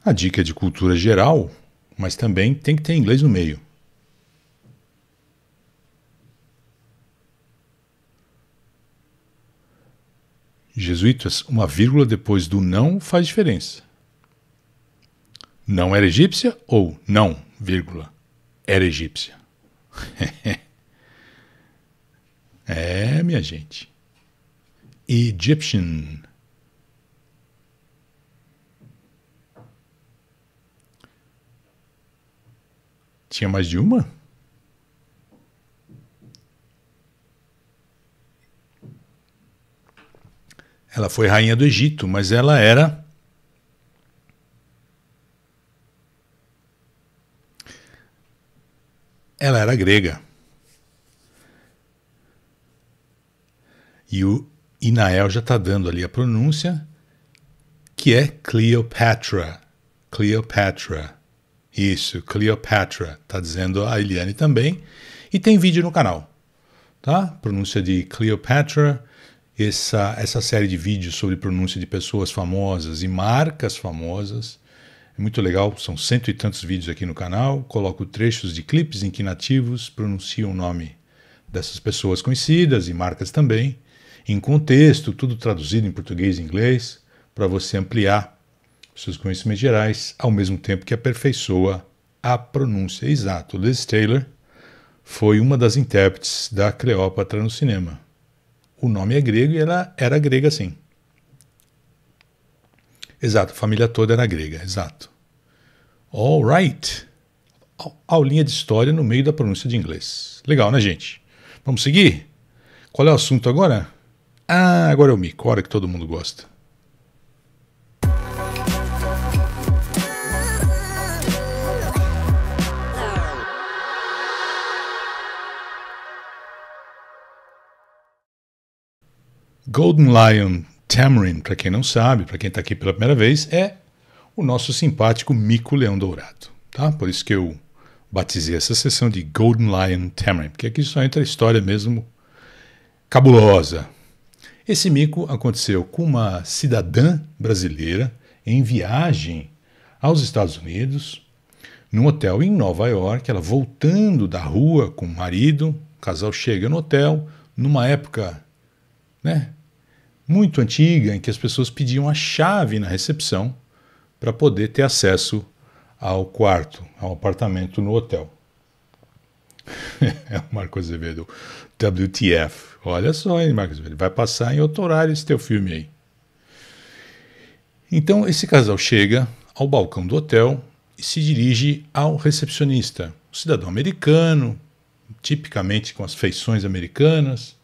A dica é de cultura geral, mas também tem que ter inglês no meio. jesuítas, uma vírgula depois do não faz diferença. Não era egípcia ou não, vírgula, era egípcia. *laughs* é, minha gente. Egyptian. Tinha mais de uma? Ela foi rainha do Egito, mas ela era ela era grega. E o Inael já está dando ali a pronúncia, que é Cleopatra. Cleopatra. Isso, Cleopatra. Está dizendo a Eliane também. E tem vídeo no canal. Tá? Pronúncia de Cleopatra essa, essa série de vídeos sobre pronúncia de pessoas famosas e marcas famosas. É muito legal, são cento e tantos vídeos aqui no canal. Coloco trechos de clipes em que nativos pronunciam o nome dessas pessoas conhecidas e marcas também, em contexto, tudo traduzido em português e inglês, para você ampliar seus conhecimentos gerais, ao mesmo tempo que aperfeiçoa a pronúncia. Exato, Liz Taylor foi uma das intérpretes da Cleópatra no cinema o nome é grego e ela era grega sim. Exato, a família toda era grega, exato. All right. Aulinha de história no meio da pronúncia de inglês. Legal, né, gente? Vamos seguir? Qual é o assunto agora? Ah, agora é o mico, hora que todo mundo gosta. Golden Lion Tamarin, para quem não sabe, para quem está aqui pela primeira vez, é o nosso simpático mico leão dourado, tá? Por isso que eu batizei essa sessão de Golden Lion Tamarin, porque aqui só entra a história mesmo cabulosa. Esse mico aconteceu com uma cidadã brasileira em viagem aos Estados Unidos, num hotel em Nova York, ela voltando da rua com o marido, o casal chega no hotel, numa época, né, muito antiga em que as pessoas pediam a chave na recepção para poder ter acesso ao quarto, ao apartamento no hotel. *laughs* é o Marcos Azevedo, WTF. Olha só, hein, Marcos Azevedo, vai passar em outro horário esse teu filme aí. Então, esse casal chega ao balcão do hotel e se dirige ao recepcionista, um cidadão americano, tipicamente com as feições americanas,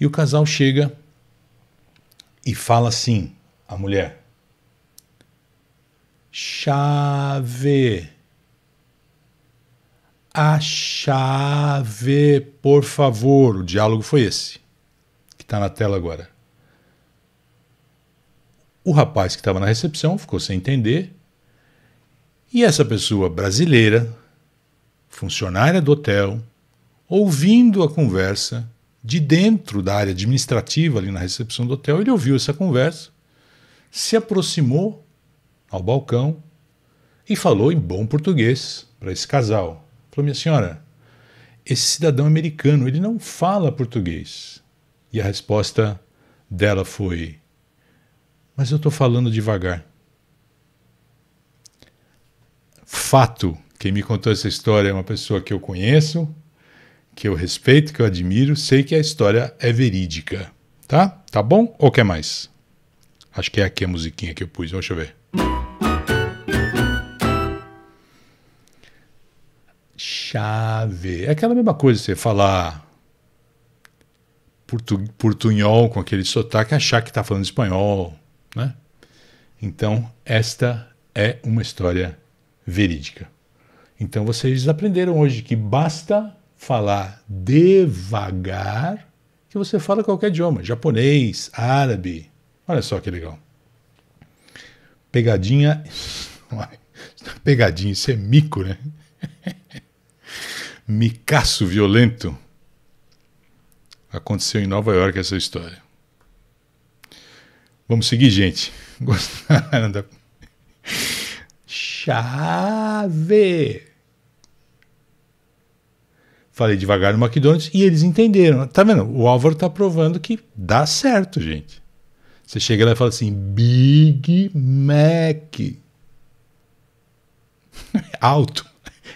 e o casal chega e fala assim: a mulher. Chave. A chave, por favor. O diálogo foi esse, que está na tela agora. O rapaz que estava na recepção ficou sem entender. E essa pessoa brasileira, funcionária do hotel, ouvindo a conversa, de dentro da área administrativa, ali na recepção do hotel, ele ouviu essa conversa, se aproximou ao balcão e falou em bom português para esse casal. Falou: Minha senhora, esse cidadão americano, ele não fala português. E a resposta dela foi: Mas eu estou falando devagar. Fato. Quem me contou essa história é uma pessoa que eu conheço, que eu respeito, que eu admiro, sei que a história é verídica. Tá? Tá bom? Ou quer mais? Acho que é aqui a musiquinha que eu pus, deixa eu ver. Chave. É aquela mesma coisa, você falar portu portunhol com aquele sotaque, achar que está falando espanhol, né? Então, esta é uma história verídica. Então, vocês aprenderam hoje que basta falar devagar que você fala qualquer idioma, japonês, árabe. Olha só que legal. Pegadinha. *laughs* Pegadinha, isso é mico, né? *laughs* Micaço violento. Aconteceu em Nova York essa história. Vamos seguir, gente. *laughs* Gostaram da. Chave! Falei devagar no McDonald's e eles entenderam. Tá vendo? O Álvaro tá provando que dá certo, gente. Você chega lá e fala assim: Big Mac. *laughs* alto.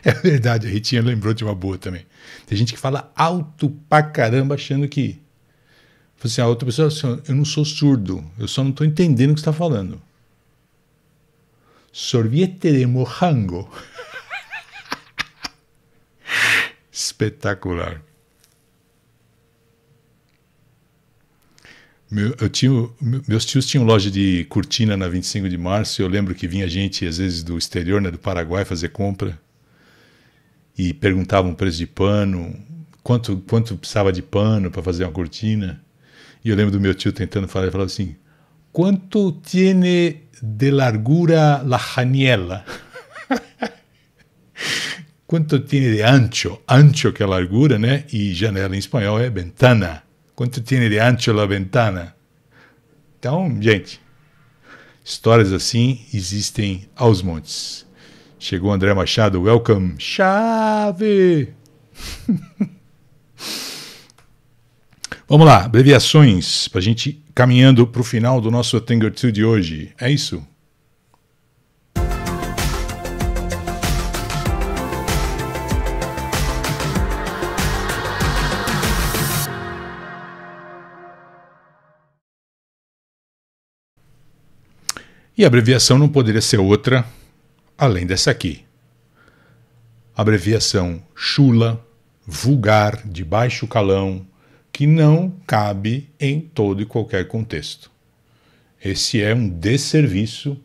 É verdade, a Ritinha lembrou de uma boa também. Tem gente que fala alto pra caramba achando que. Assim, a outra pessoa assim, eu não sou surdo, eu só não estou entendendo o que está falando. Sorvete de morango. *laughs* espetacular. Meu, eu tinha, meus tios tinham loja de cortina na 25 de março. Eu lembro que vinha gente, às vezes, do exterior, né, do Paraguai, fazer compra. E perguntavam o preço de pano, quanto, quanto precisava de pano para fazer uma cortina. E eu lembro do meu tio tentando falar, ele falava assim: Quanto tiene de largura la janela? *laughs* Quanto tiene de ancho? Ancho que é largura, né? E janela em espanhol é ventana. Quanto tiene de ancho la ventana? Então, gente, histórias assim existem aos montes. Chegou André Machado, welcome, chave! *laughs* Vamos lá, abreviações, para a gente caminhando para o final do nosso Tanger 2 de hoje. É isso? E a abreviação não poderia ser outra além dessa aqui. Abreviação chula, vulgar, de baixo calão, que não cabe em todo e qualquer contexto. Esse é um desserviço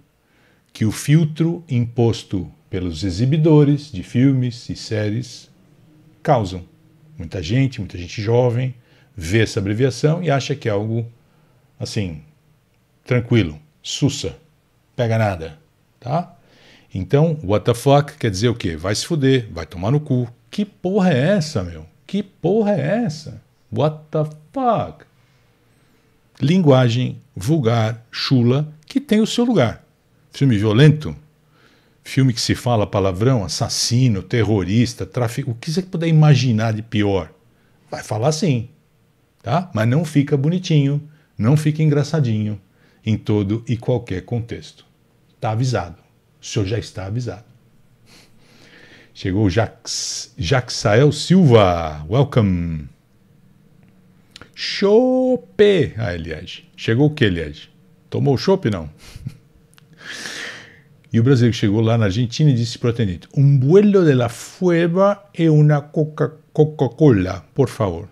que o filtro imposto pelos exibidores de filmes e séries causam. Muita gente, muita gente jovem, vê essa abreviação e acha que é algo assim, tranquilo, sussa pega nada, tá? Então, what the fuck quer dizer o quê? Vai se fuder, vai tomar no cu. Que porra é essa, meu? Que porra é essa? What the fuck? Linguagem vulgar, chula, que tem o seu lugar. Filme violento, filme que se fala palavrão, assassino, terrorista, tráfico, o que você puder imaginar de pior, vai falar sim, tá? Mas não fica bonitinho, não fica engraçadinho em todo e qualquer contexto. Está avisado. O senhor já está avisado. Chegou o Jax, Jaxael Silva. Welcome. Chope. Ah, Eliege. Chegou o que, Eliege? Tomou chope, não? *laughs* e o brasileiro chegou lá na Argentina e disse para o atendente, um buelo de la fueba e uma Coca-Cola, por favor.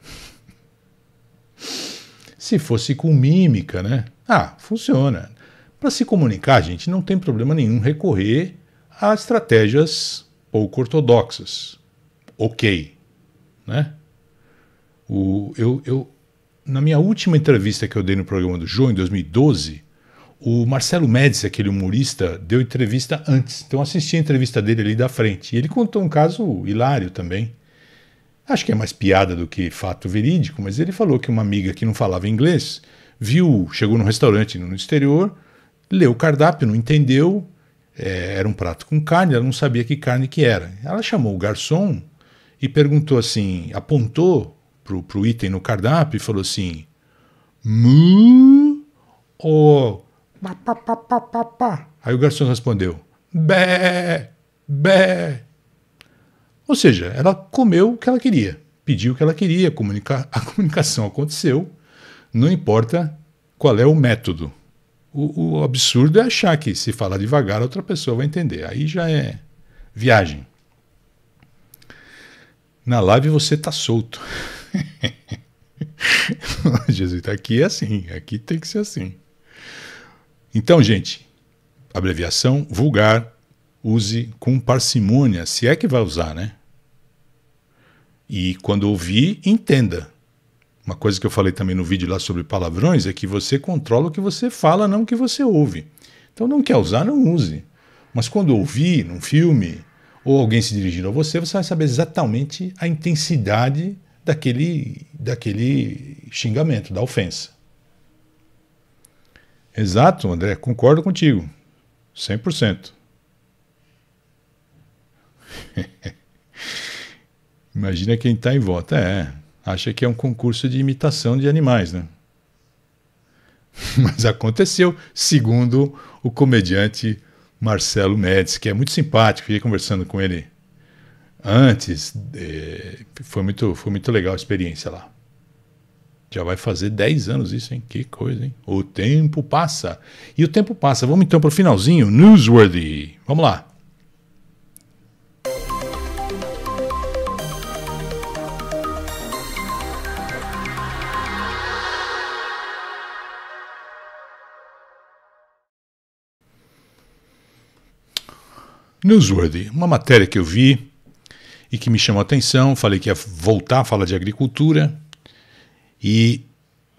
*laughs* Se fosse com mímica, né? Ah, funciona. Para se comunicar, gente, não tem problema nenhum recorrer a estratégias pouco ortodoxas. Ok. Né? O, eu, eu, na minha última entrevista que eu dei no programa do João, em 2012, o Marcelo Médici, aquele humorista, deu entrevista antes. Então assisti a entrevista dele ali da frente. E ele contou um caso hilário também. Acho que é mais piada do que fato verídico, mas ele falou que uma amiga que não falava inglês viu, chegou num restaurante no exterior, leu o cardápio, não entendeu, é, era um prato com carne, ela não sabia que carne que era. Ela chamou o garçom e perguntou assim, apontou pro, pro item no cardápio e falou assim, mu ou pá, Aí o garçom respondeu, bé, bé. Ou seja, ela comeu o que ela queria, pediu o que ela queria, comunica *laughs* a comunicação aconteceu, não importa qual é o método. O, o, absurdo é achar que se falar devagar outra pessoa vai entender. Aí já é viagem. Na live você tá solto. *laughs* Jesus, aqui é assim, aqui tem que ser assim. Então, gente, abreviação vulgar, use com parcimônia, se é que vai usar, né? E quando ouvir, entenda. Uma coisa que eu falei também no vídeo lá sobre palavrões é que você controla o que você fala, não o que você ouve. Então não quer usar, não use. Mas quando ouvir num filme ou alguém se dirigindo a você, você vai saber exatamente a intensidade daquele, daquele xingamento, da ofensa. Exato, André, concordo contigo. 100%. *laughs* Imagina quem está em volta. É acha que é um concurso de imitação de animais, né? *laughs* Mas aconteceu, segundo o comediante Marcelo Médici, que é muito simpático, fiquei conversando com ele antes, é, foi, muito, foi muito legal a experiência lá. Já vai fazer 10 anos isso, hein? Que coisa, hein? O tempo passa. E o tempo passa. Vamos então para o finalzinho, newsworthy. Vamos lá. Newsworthy, uma matéria que eu vi e que me chamou a atenção, falei que ia voltar a falar de agricultura e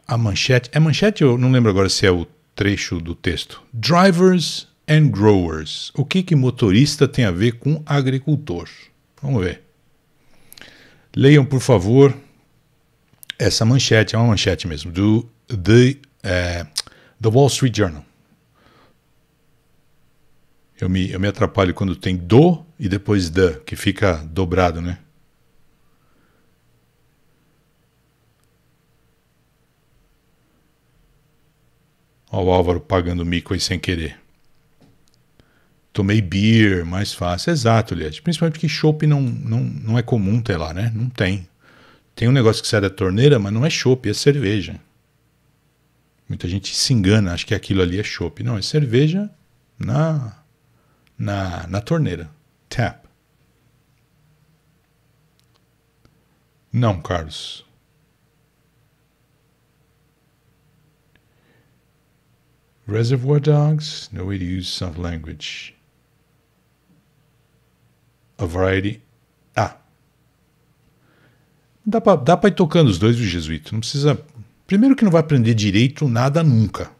a manchete, é manchete, eu não lembro agora se é o trecho do texto. Drivers and growers. O que que motorista tem a ver com agricultor? Vamos ver. Leiam, por favor, essa manchete, é uma manchete mesmo, do The, eh, The Wall Street Journal. Eu me, eu me atrapalho quando tem do e depois da, que fica dobrado, né? Olha o Álvaro pagando mico aí sem querer. Tomei beer, mais fácil. Exato, Liette. Principalmente porque chopp não, não, não é comum ter lá, né? Não tem. Tem um negócio que sai da torneira, mas não é chopp, é cerveja. Muita gente se engana, acha que aquilo ali é chopp. Não, é cerveja na na, na torneira. Tap. Não, Carlos. Reservoir Dogs, no way to use soft language. A variety. Ah. Dá pra, dá pra ir tocando os dois do jesuíto. Não precisa. Primeiro que não vai aprender direito nada nunca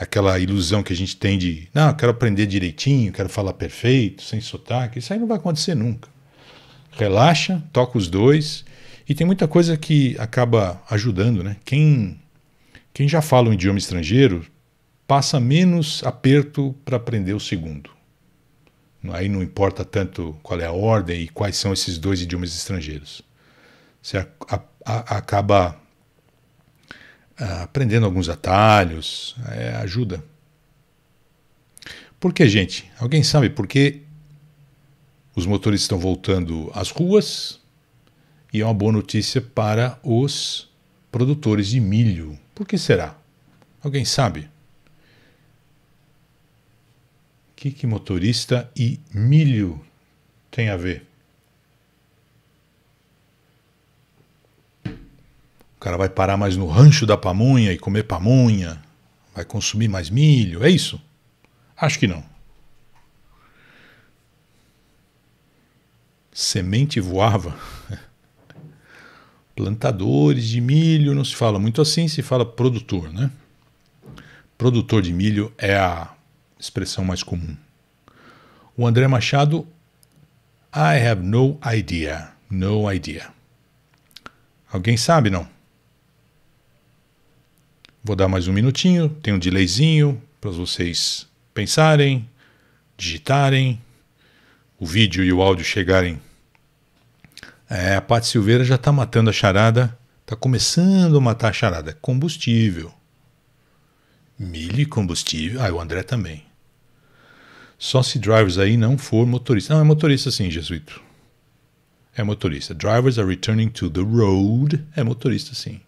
aquela ilusão que a gente tem de, não, quero aprender direitinho, quero falar perfeito, sem sotaque, isso aí não vai acontecer nunca. Relaxa, toca os dois e tem muita coisa que acaba ajudando, né? Quem quem já fala um idioma estrangeiro passa menos aperto para aprender o segundo. Aí não importa tanto qual é a ordem e quais são esses dois idiomas estrangeiros. Você a, a, a, acaba aprendendo alguns atalhos, é, ajuda. Por que, gente? Alguém sabe por que os motores estão voltando às ruas? E é uma boa notícia para os produtores de milho. Por que será? Alguém sabe? O que, que motorista e milho tem a ver? O cara vai parar mais no rancho da pamonha e comer pamonha? Vai consumir mais milho? É isso? Acho que não. Semente voava. *laughs* Plantadores de milho não se fala muito assim, se fala produtor, né? Produtor de milho é a expressão mais comum. O André Machado, I have no idea. No idea. Alguém sabe, não? Vou dar mais um minutinho, tem um delayzinho para vocês pensarem, digitarem, o vídeo e o áudio chegarem. É, a Paty Silveira já está matando a charada, está começando a matar a charada. Combustível. Milho ah, e combustível. Ah, o André também. Só se drivers aí não for motorista. Não, é motorista sim, Jesuíto. É motorista. Drivers are returning to the road. É motorista sim.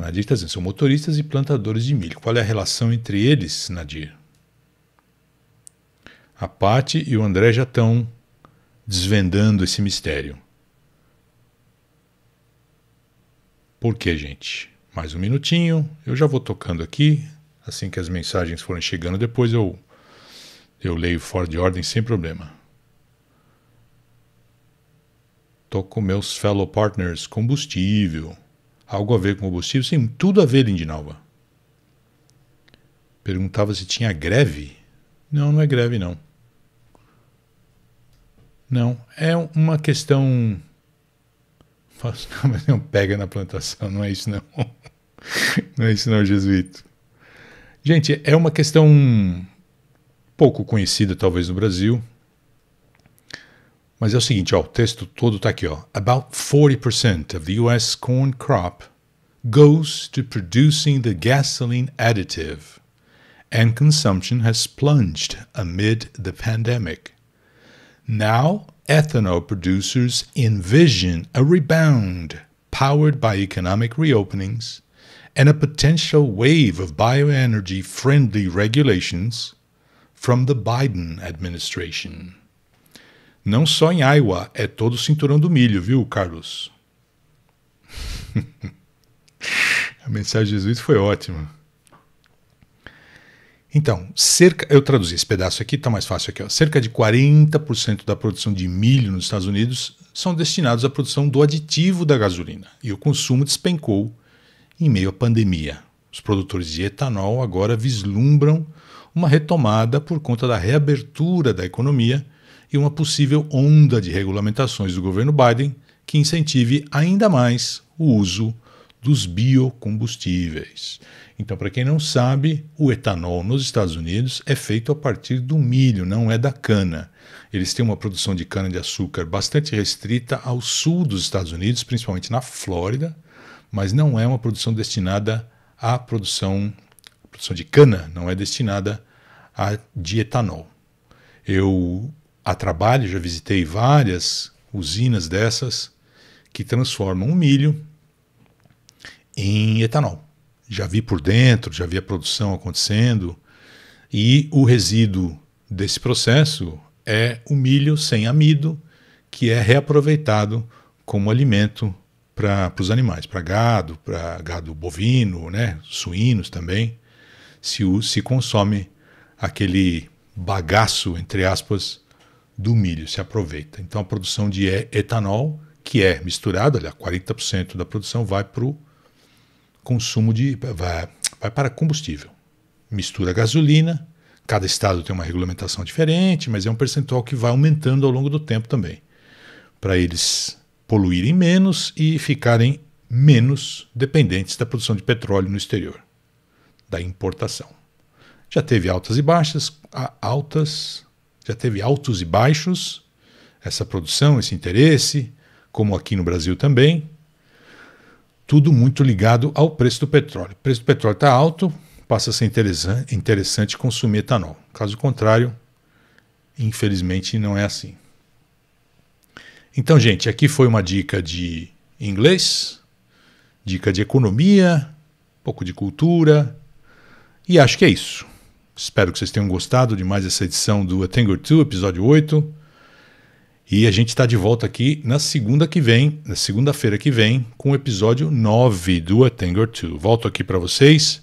Nadir está dizendo, são motoristas e plantadores de milho. Qual é a relação entre eles, Nadir? A Pati e o André já estão desvendando esse mistério. Por que, gente? Mais um minutinho, eu já vou tocando aqui. Assim que as mensagens forem chegando, depois eu, eu leio fora de ordem sem problema. Tô com meus fellow partners combustível. Algo a ver com combustível? Sim, tudo a ver, Lindinalva. Perguntava se tinha greve. Não, não é greve, não. Não, é uma questão. *laughs* Mas não pega na plantação, não é isso não. *laughs* Não é isso não, jesuíto. Gente, é uma questão pouco conhecida talvez no Brasil, Mas é o seguinte, ó, o texto todo está aqui. Ó. About 40% of the U.S. corn crop goes to producing the gasoline additive, and consumption has plunged amid the pandemic. Now, ethanol producers envision a rebound powered by economic reopenings and a potential wave of bioenergy friendly regulations from the Biden administration. Não só em Iowa, é todo o cinturão do milho, viu, Carlos? *laughs* A mensagem de Jesus foi ótima. Então, cerca, eu traduzi esse pedaço aqui, está mais fácil aqui. Ó, cerca de 40% da produção de milho nos Estados Unidos são destinados à produção do aditivo da gasolina, e o consumo despencou em meio à pandemia. Os produtores de etanol agora vislumbram uma retomada por conta da reabertura da economia e uma possível onda de regulamentações do governo Biden que incentive ainda mais o uso dos biocombustíveis. Então, para quem não sabe, o etanol nos Estados Unidos é feito a partir do milho, não é da cana. Eles têm uma produção de cana-de-açúcar bastante restrita ao sul dos Estados Unidos, principalmente na Flórida, mas não é uma produção destinada à produção, produção de cana, não é destinada a de etanol. Eu a trabalho, já visitei várias usinas dessas que transformam o milho em etanol. Já vi por dentro, já vi a produção acontecendo. E o resíduo desse processo é o milho sem amido, que é reaproveitado como alimento para os animais, para gado, para gado bovino, né, suínos também. Se, se consome aquele bagaço, entre aspas, do milho se aproveita. Então a produção de etanol, que é misturada, olha, 40% da produção vai para o consumo de. Vai, vai para combustível. Mistura gasolina, cada estado tem uma regulamentação diferente, mas é um percentual que vai aumentando ao longo do tempo também. Para eles poluírem menos e ficarem menos dependentes da produção de petróleo no exterior, da importação. Já teve altas e baixas, altas já teve altos e baixos, essa produção, esse interesse, como aqui no Brasil também. Tudo muito ligado ao preço do petróleo. O preço do petróleo está alto, passa a ser interessante consumir etanol. Caso contrário, infelizmente não é assim. Então, gente, aqui foi uma dica de inglês, dica de economia, um pouco de cultura, e acho que é isso. Espero que vocês tenham gostado de mais essa edição do A Tango 2, episódio 8. E a gente está de volta aqui na segunda que vem, na segunda-feira que vem, com o episódio 9 do A Tango 2. Volto aqui para vocês,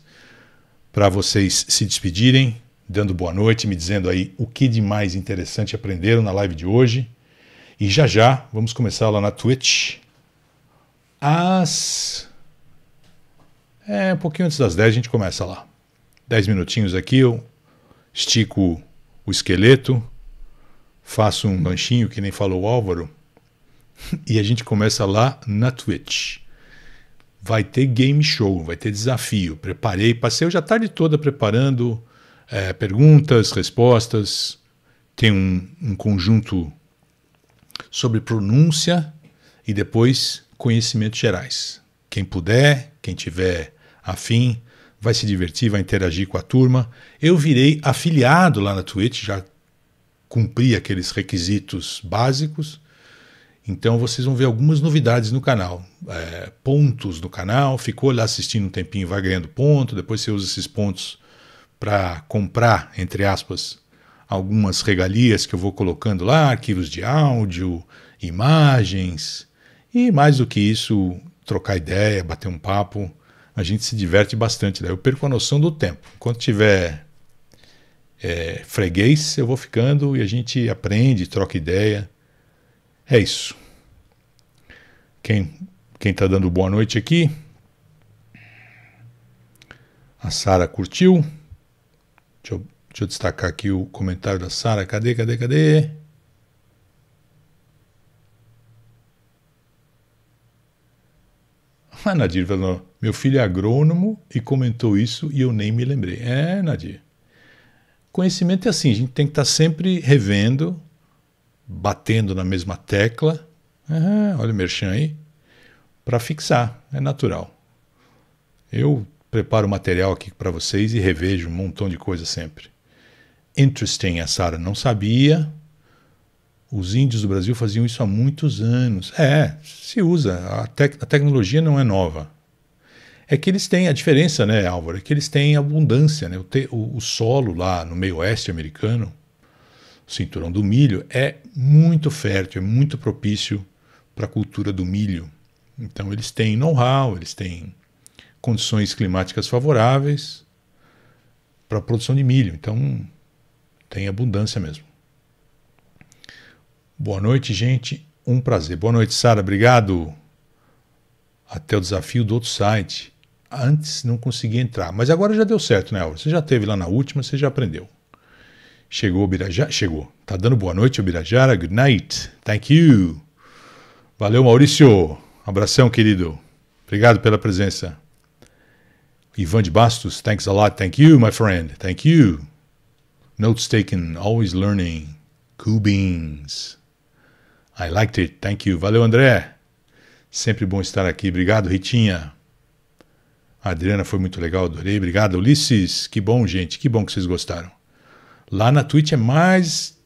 para vocês se despedirem, dando boa noite, me dizendo aí o que de mais interessante aprenderam na live de hoje. E já já vamos começar lá na Twitch. Às. É, um pouquinho antes das 10 a gente começa lá. 10 minutinhos aqui, eu estico o esqueleto, faço um lanchinho que nem falou o Álvaro, *laughs* e a gente começa lá na Twitch. Vai ter game show, vai ter desafio. Preparei, passei hoje a tarde toda preparando é, perguntas, respostas. Tem um, um conjunto sobre pronúncia e depois conhecimentos gerais. Quem puder, quem tiver afim, vai se divertir, vai interagir com a turma. Eu virei afiliado lá na Twitch, já cumpri aqueles requisitos básicos. Então vocês vão ver algumas novidades no canal. É, pontos no canal, ficou lá assistindo um tempinho, vai ganhando ponto, depois você usa esses pontos para comprar, entre aspas, algumas regalias que eu vou colocando lá, arquivos de áudio, imagens, e mais do que isso, trocar ideia, bater um papo a gente se diverte bastante. Daí né? eu perco a noção do tempo. Enquanto tiver é, freguês, eu vou ficando e a gente aprende, troca ideia. É isso. Quem quem está dando boa noite aqui? A Sara curtiu. Deixa eu, deixa eu destacar aqui o comentário da Sara. Cadê, cadê, cadê? Ah, Nadir falou: meu filho é agrônomo e comentou isso e eu nem me lembrei. É, Nadir. Conhecimento é assim, a gente tem que estar tá sempre revendo, batendo na mesma tecla. Uhum, olha o merchan aí. Para fixar, é natural. Eu preparo material aqui para vocês e revejo um montão de coisa sempre. Interesting, a Sara não sabia. Os índios do Brasil faziam isso há muitos anos. É, se usa. A, tec a tecnologia não é nova. É que eles têm, a diferença, né, Álvaro, é que eles têm abundância. Né? O, te, o, o solo lá no meio oeste americano, o cinturão do milho, é muito fértil, é muito propício para a cultura do milho. Então eles têm know-how, eles têm condições climáticas favoráveis para a produção de milho. Então tem abundância mesmo. Boa noite, gente. Um prazer. Boa noite, Sara. Obrigado. Até o desafio do outro site. Antes não conseguia entrar, mas agora já deu certo, né, Você já teve lá na última, você já aprendeu. Chegou o Birajara? Chegou. Tá dando boa noite, Birajara. Good night. Thank you. Valeu, Maurício. Abração, querido. Obrigado pela presença. Ivan de Bastos, thanks a lot. Thank you, my friend. Thank you. Notes taken, always learning. Cool beans. I liked it. Thank you. Valeu, André. Sempre bom estar aqui. Obrigado, Ritinha. A Adriana foi muito legal, adorei. Obrigado, Ulisses. Que bom, gente. Que bom que vocês gostaram. Lá na Twitch é mais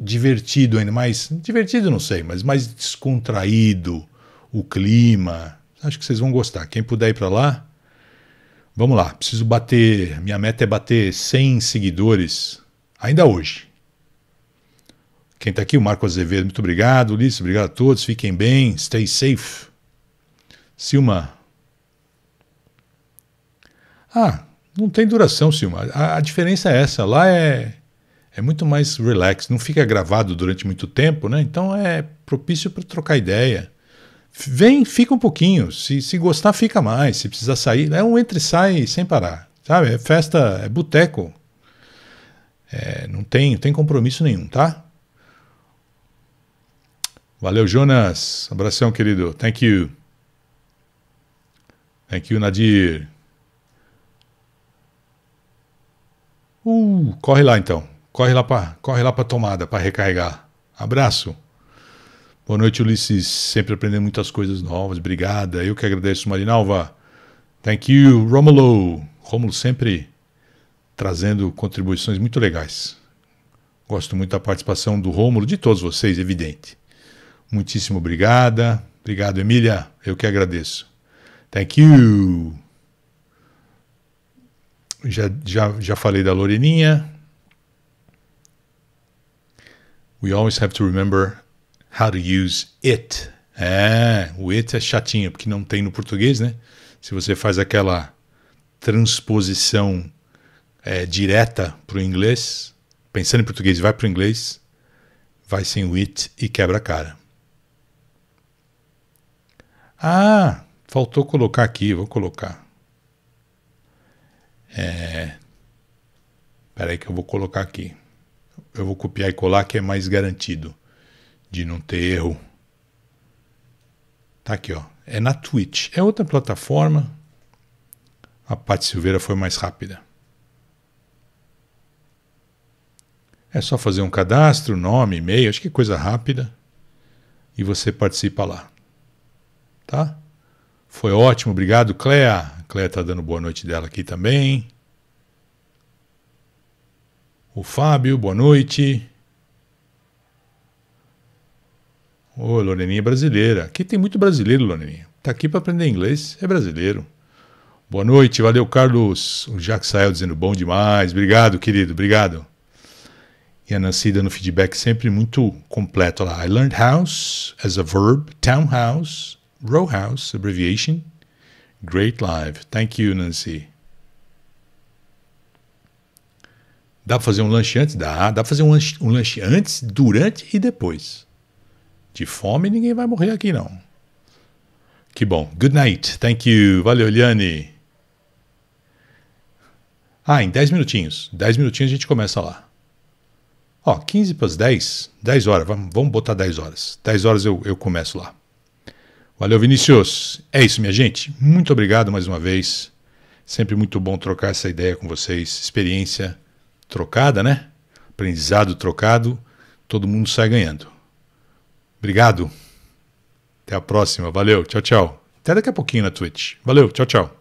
divertido ainda, mais divertido não sei, mas mais descontraído o clima. Acho que vocês vão gostar. Quem puder ir para lá, vamos lá. Preciso bater, minha meta é bater 100 seguidores ainda hoje. Quem está aqui, o Marco Azevedo, muito obrigado. Ulisses, obrigado a todos. Fiquem bem. Stay safe. Silma. Ah, não tem duração, Silma. A, a diferença é essa. Lá é, é muito mais relax. Não fica gravado durante muito tempo, né? Então é propício para trocar ideia. Vem, fica um pouquinho. Se, se gostar, fica mais. Se precisar sair, é um entre e sai sem parar. Sabe? É festa, é boteco. É, não, tem, não tem compromisso nenhum, tá? Valeu, Jonas. Abração, querido. Thank you. Thank you, Nadir. Uh, corre lá então. Corre lá para, corre lá para tomada para recarregar. Abraço. Boa noite, Ulisses. Sempre aprendendo muitas coisas novas. Obrigada. Eu que agradeço, Marinalva. Thank you, Romulo. Romulo sempre trazendo contribuições muito legais. Gosto muito da participação do Romulo, de todos vocês, evidente. Muitíssimo obrigada. Obrigado, Emília. Eu que agradeço. Thank you. Já, já, já falei da Loreninha. We always have to remember how to use it. É, o it é chatinho, porque não tem no português, né? Se você faz aquela transposição é, direta para o inglês, pensando em português, vai para o inglês, vai sem o it e quebra a cara. Ah, faltou colocar aqui, vou colocar. É, peraí que eu vou colocar aqui. Eu vou copiar e colar que é mais garantido de não ter erro. Tá aqui, ó. É na Twitch. É outra plataforma. A Paty Silveira foi mais rápida. É só fazer um cadastro, nome, e-mail, acho que é coisa rápida. E você participa lá. Tá? Foi ótimo, obrigado, Cléa. Cléa tá dando boa noite dela aqui também. O Fábio, boa noite. Ô, Loreninha é brasileira. Aqui tem muito brasileiro, Loreninha. Tá aqui para aprender inglês, é brasileiro. Boa noite, valeu, Carlos. O Jack saiu dizendo bom demais. Obrigado, querido, obrigado. E a Nancy dando feedback sempre muito completo lá. I learned house as a verb, townhouse, row house abbreviation. Great live. Thank you, Nancy. Dá para fazer um lanche antes? Dá. Dá para fazer um lanche, um lanche antes, durante e depois. De fome ninguém vai morrer aqui, não. Que bom. Good night. Thank you. Valeu, Eliane. Ah, em 10 minutinhos. 10 minutinhos a gente começa lá. Ó, 15 para as 10. 10 horas. Vamos, botar 10 horas. 10 horas eu, eu começo lá. Valeu, Vinícius. É isso, minha gente. Muito obrigado mais uma vez. Sempre muito bom trocar essa ideia com vocês. Experiência trocada, né? Aprendizado trocado. Todo mundo sai ganhando. Obrigado. Até a próxima. Valeu. Tchau, tchau. Até daqui a pouquinho na Twitch. Valeu. Tchau, tchau.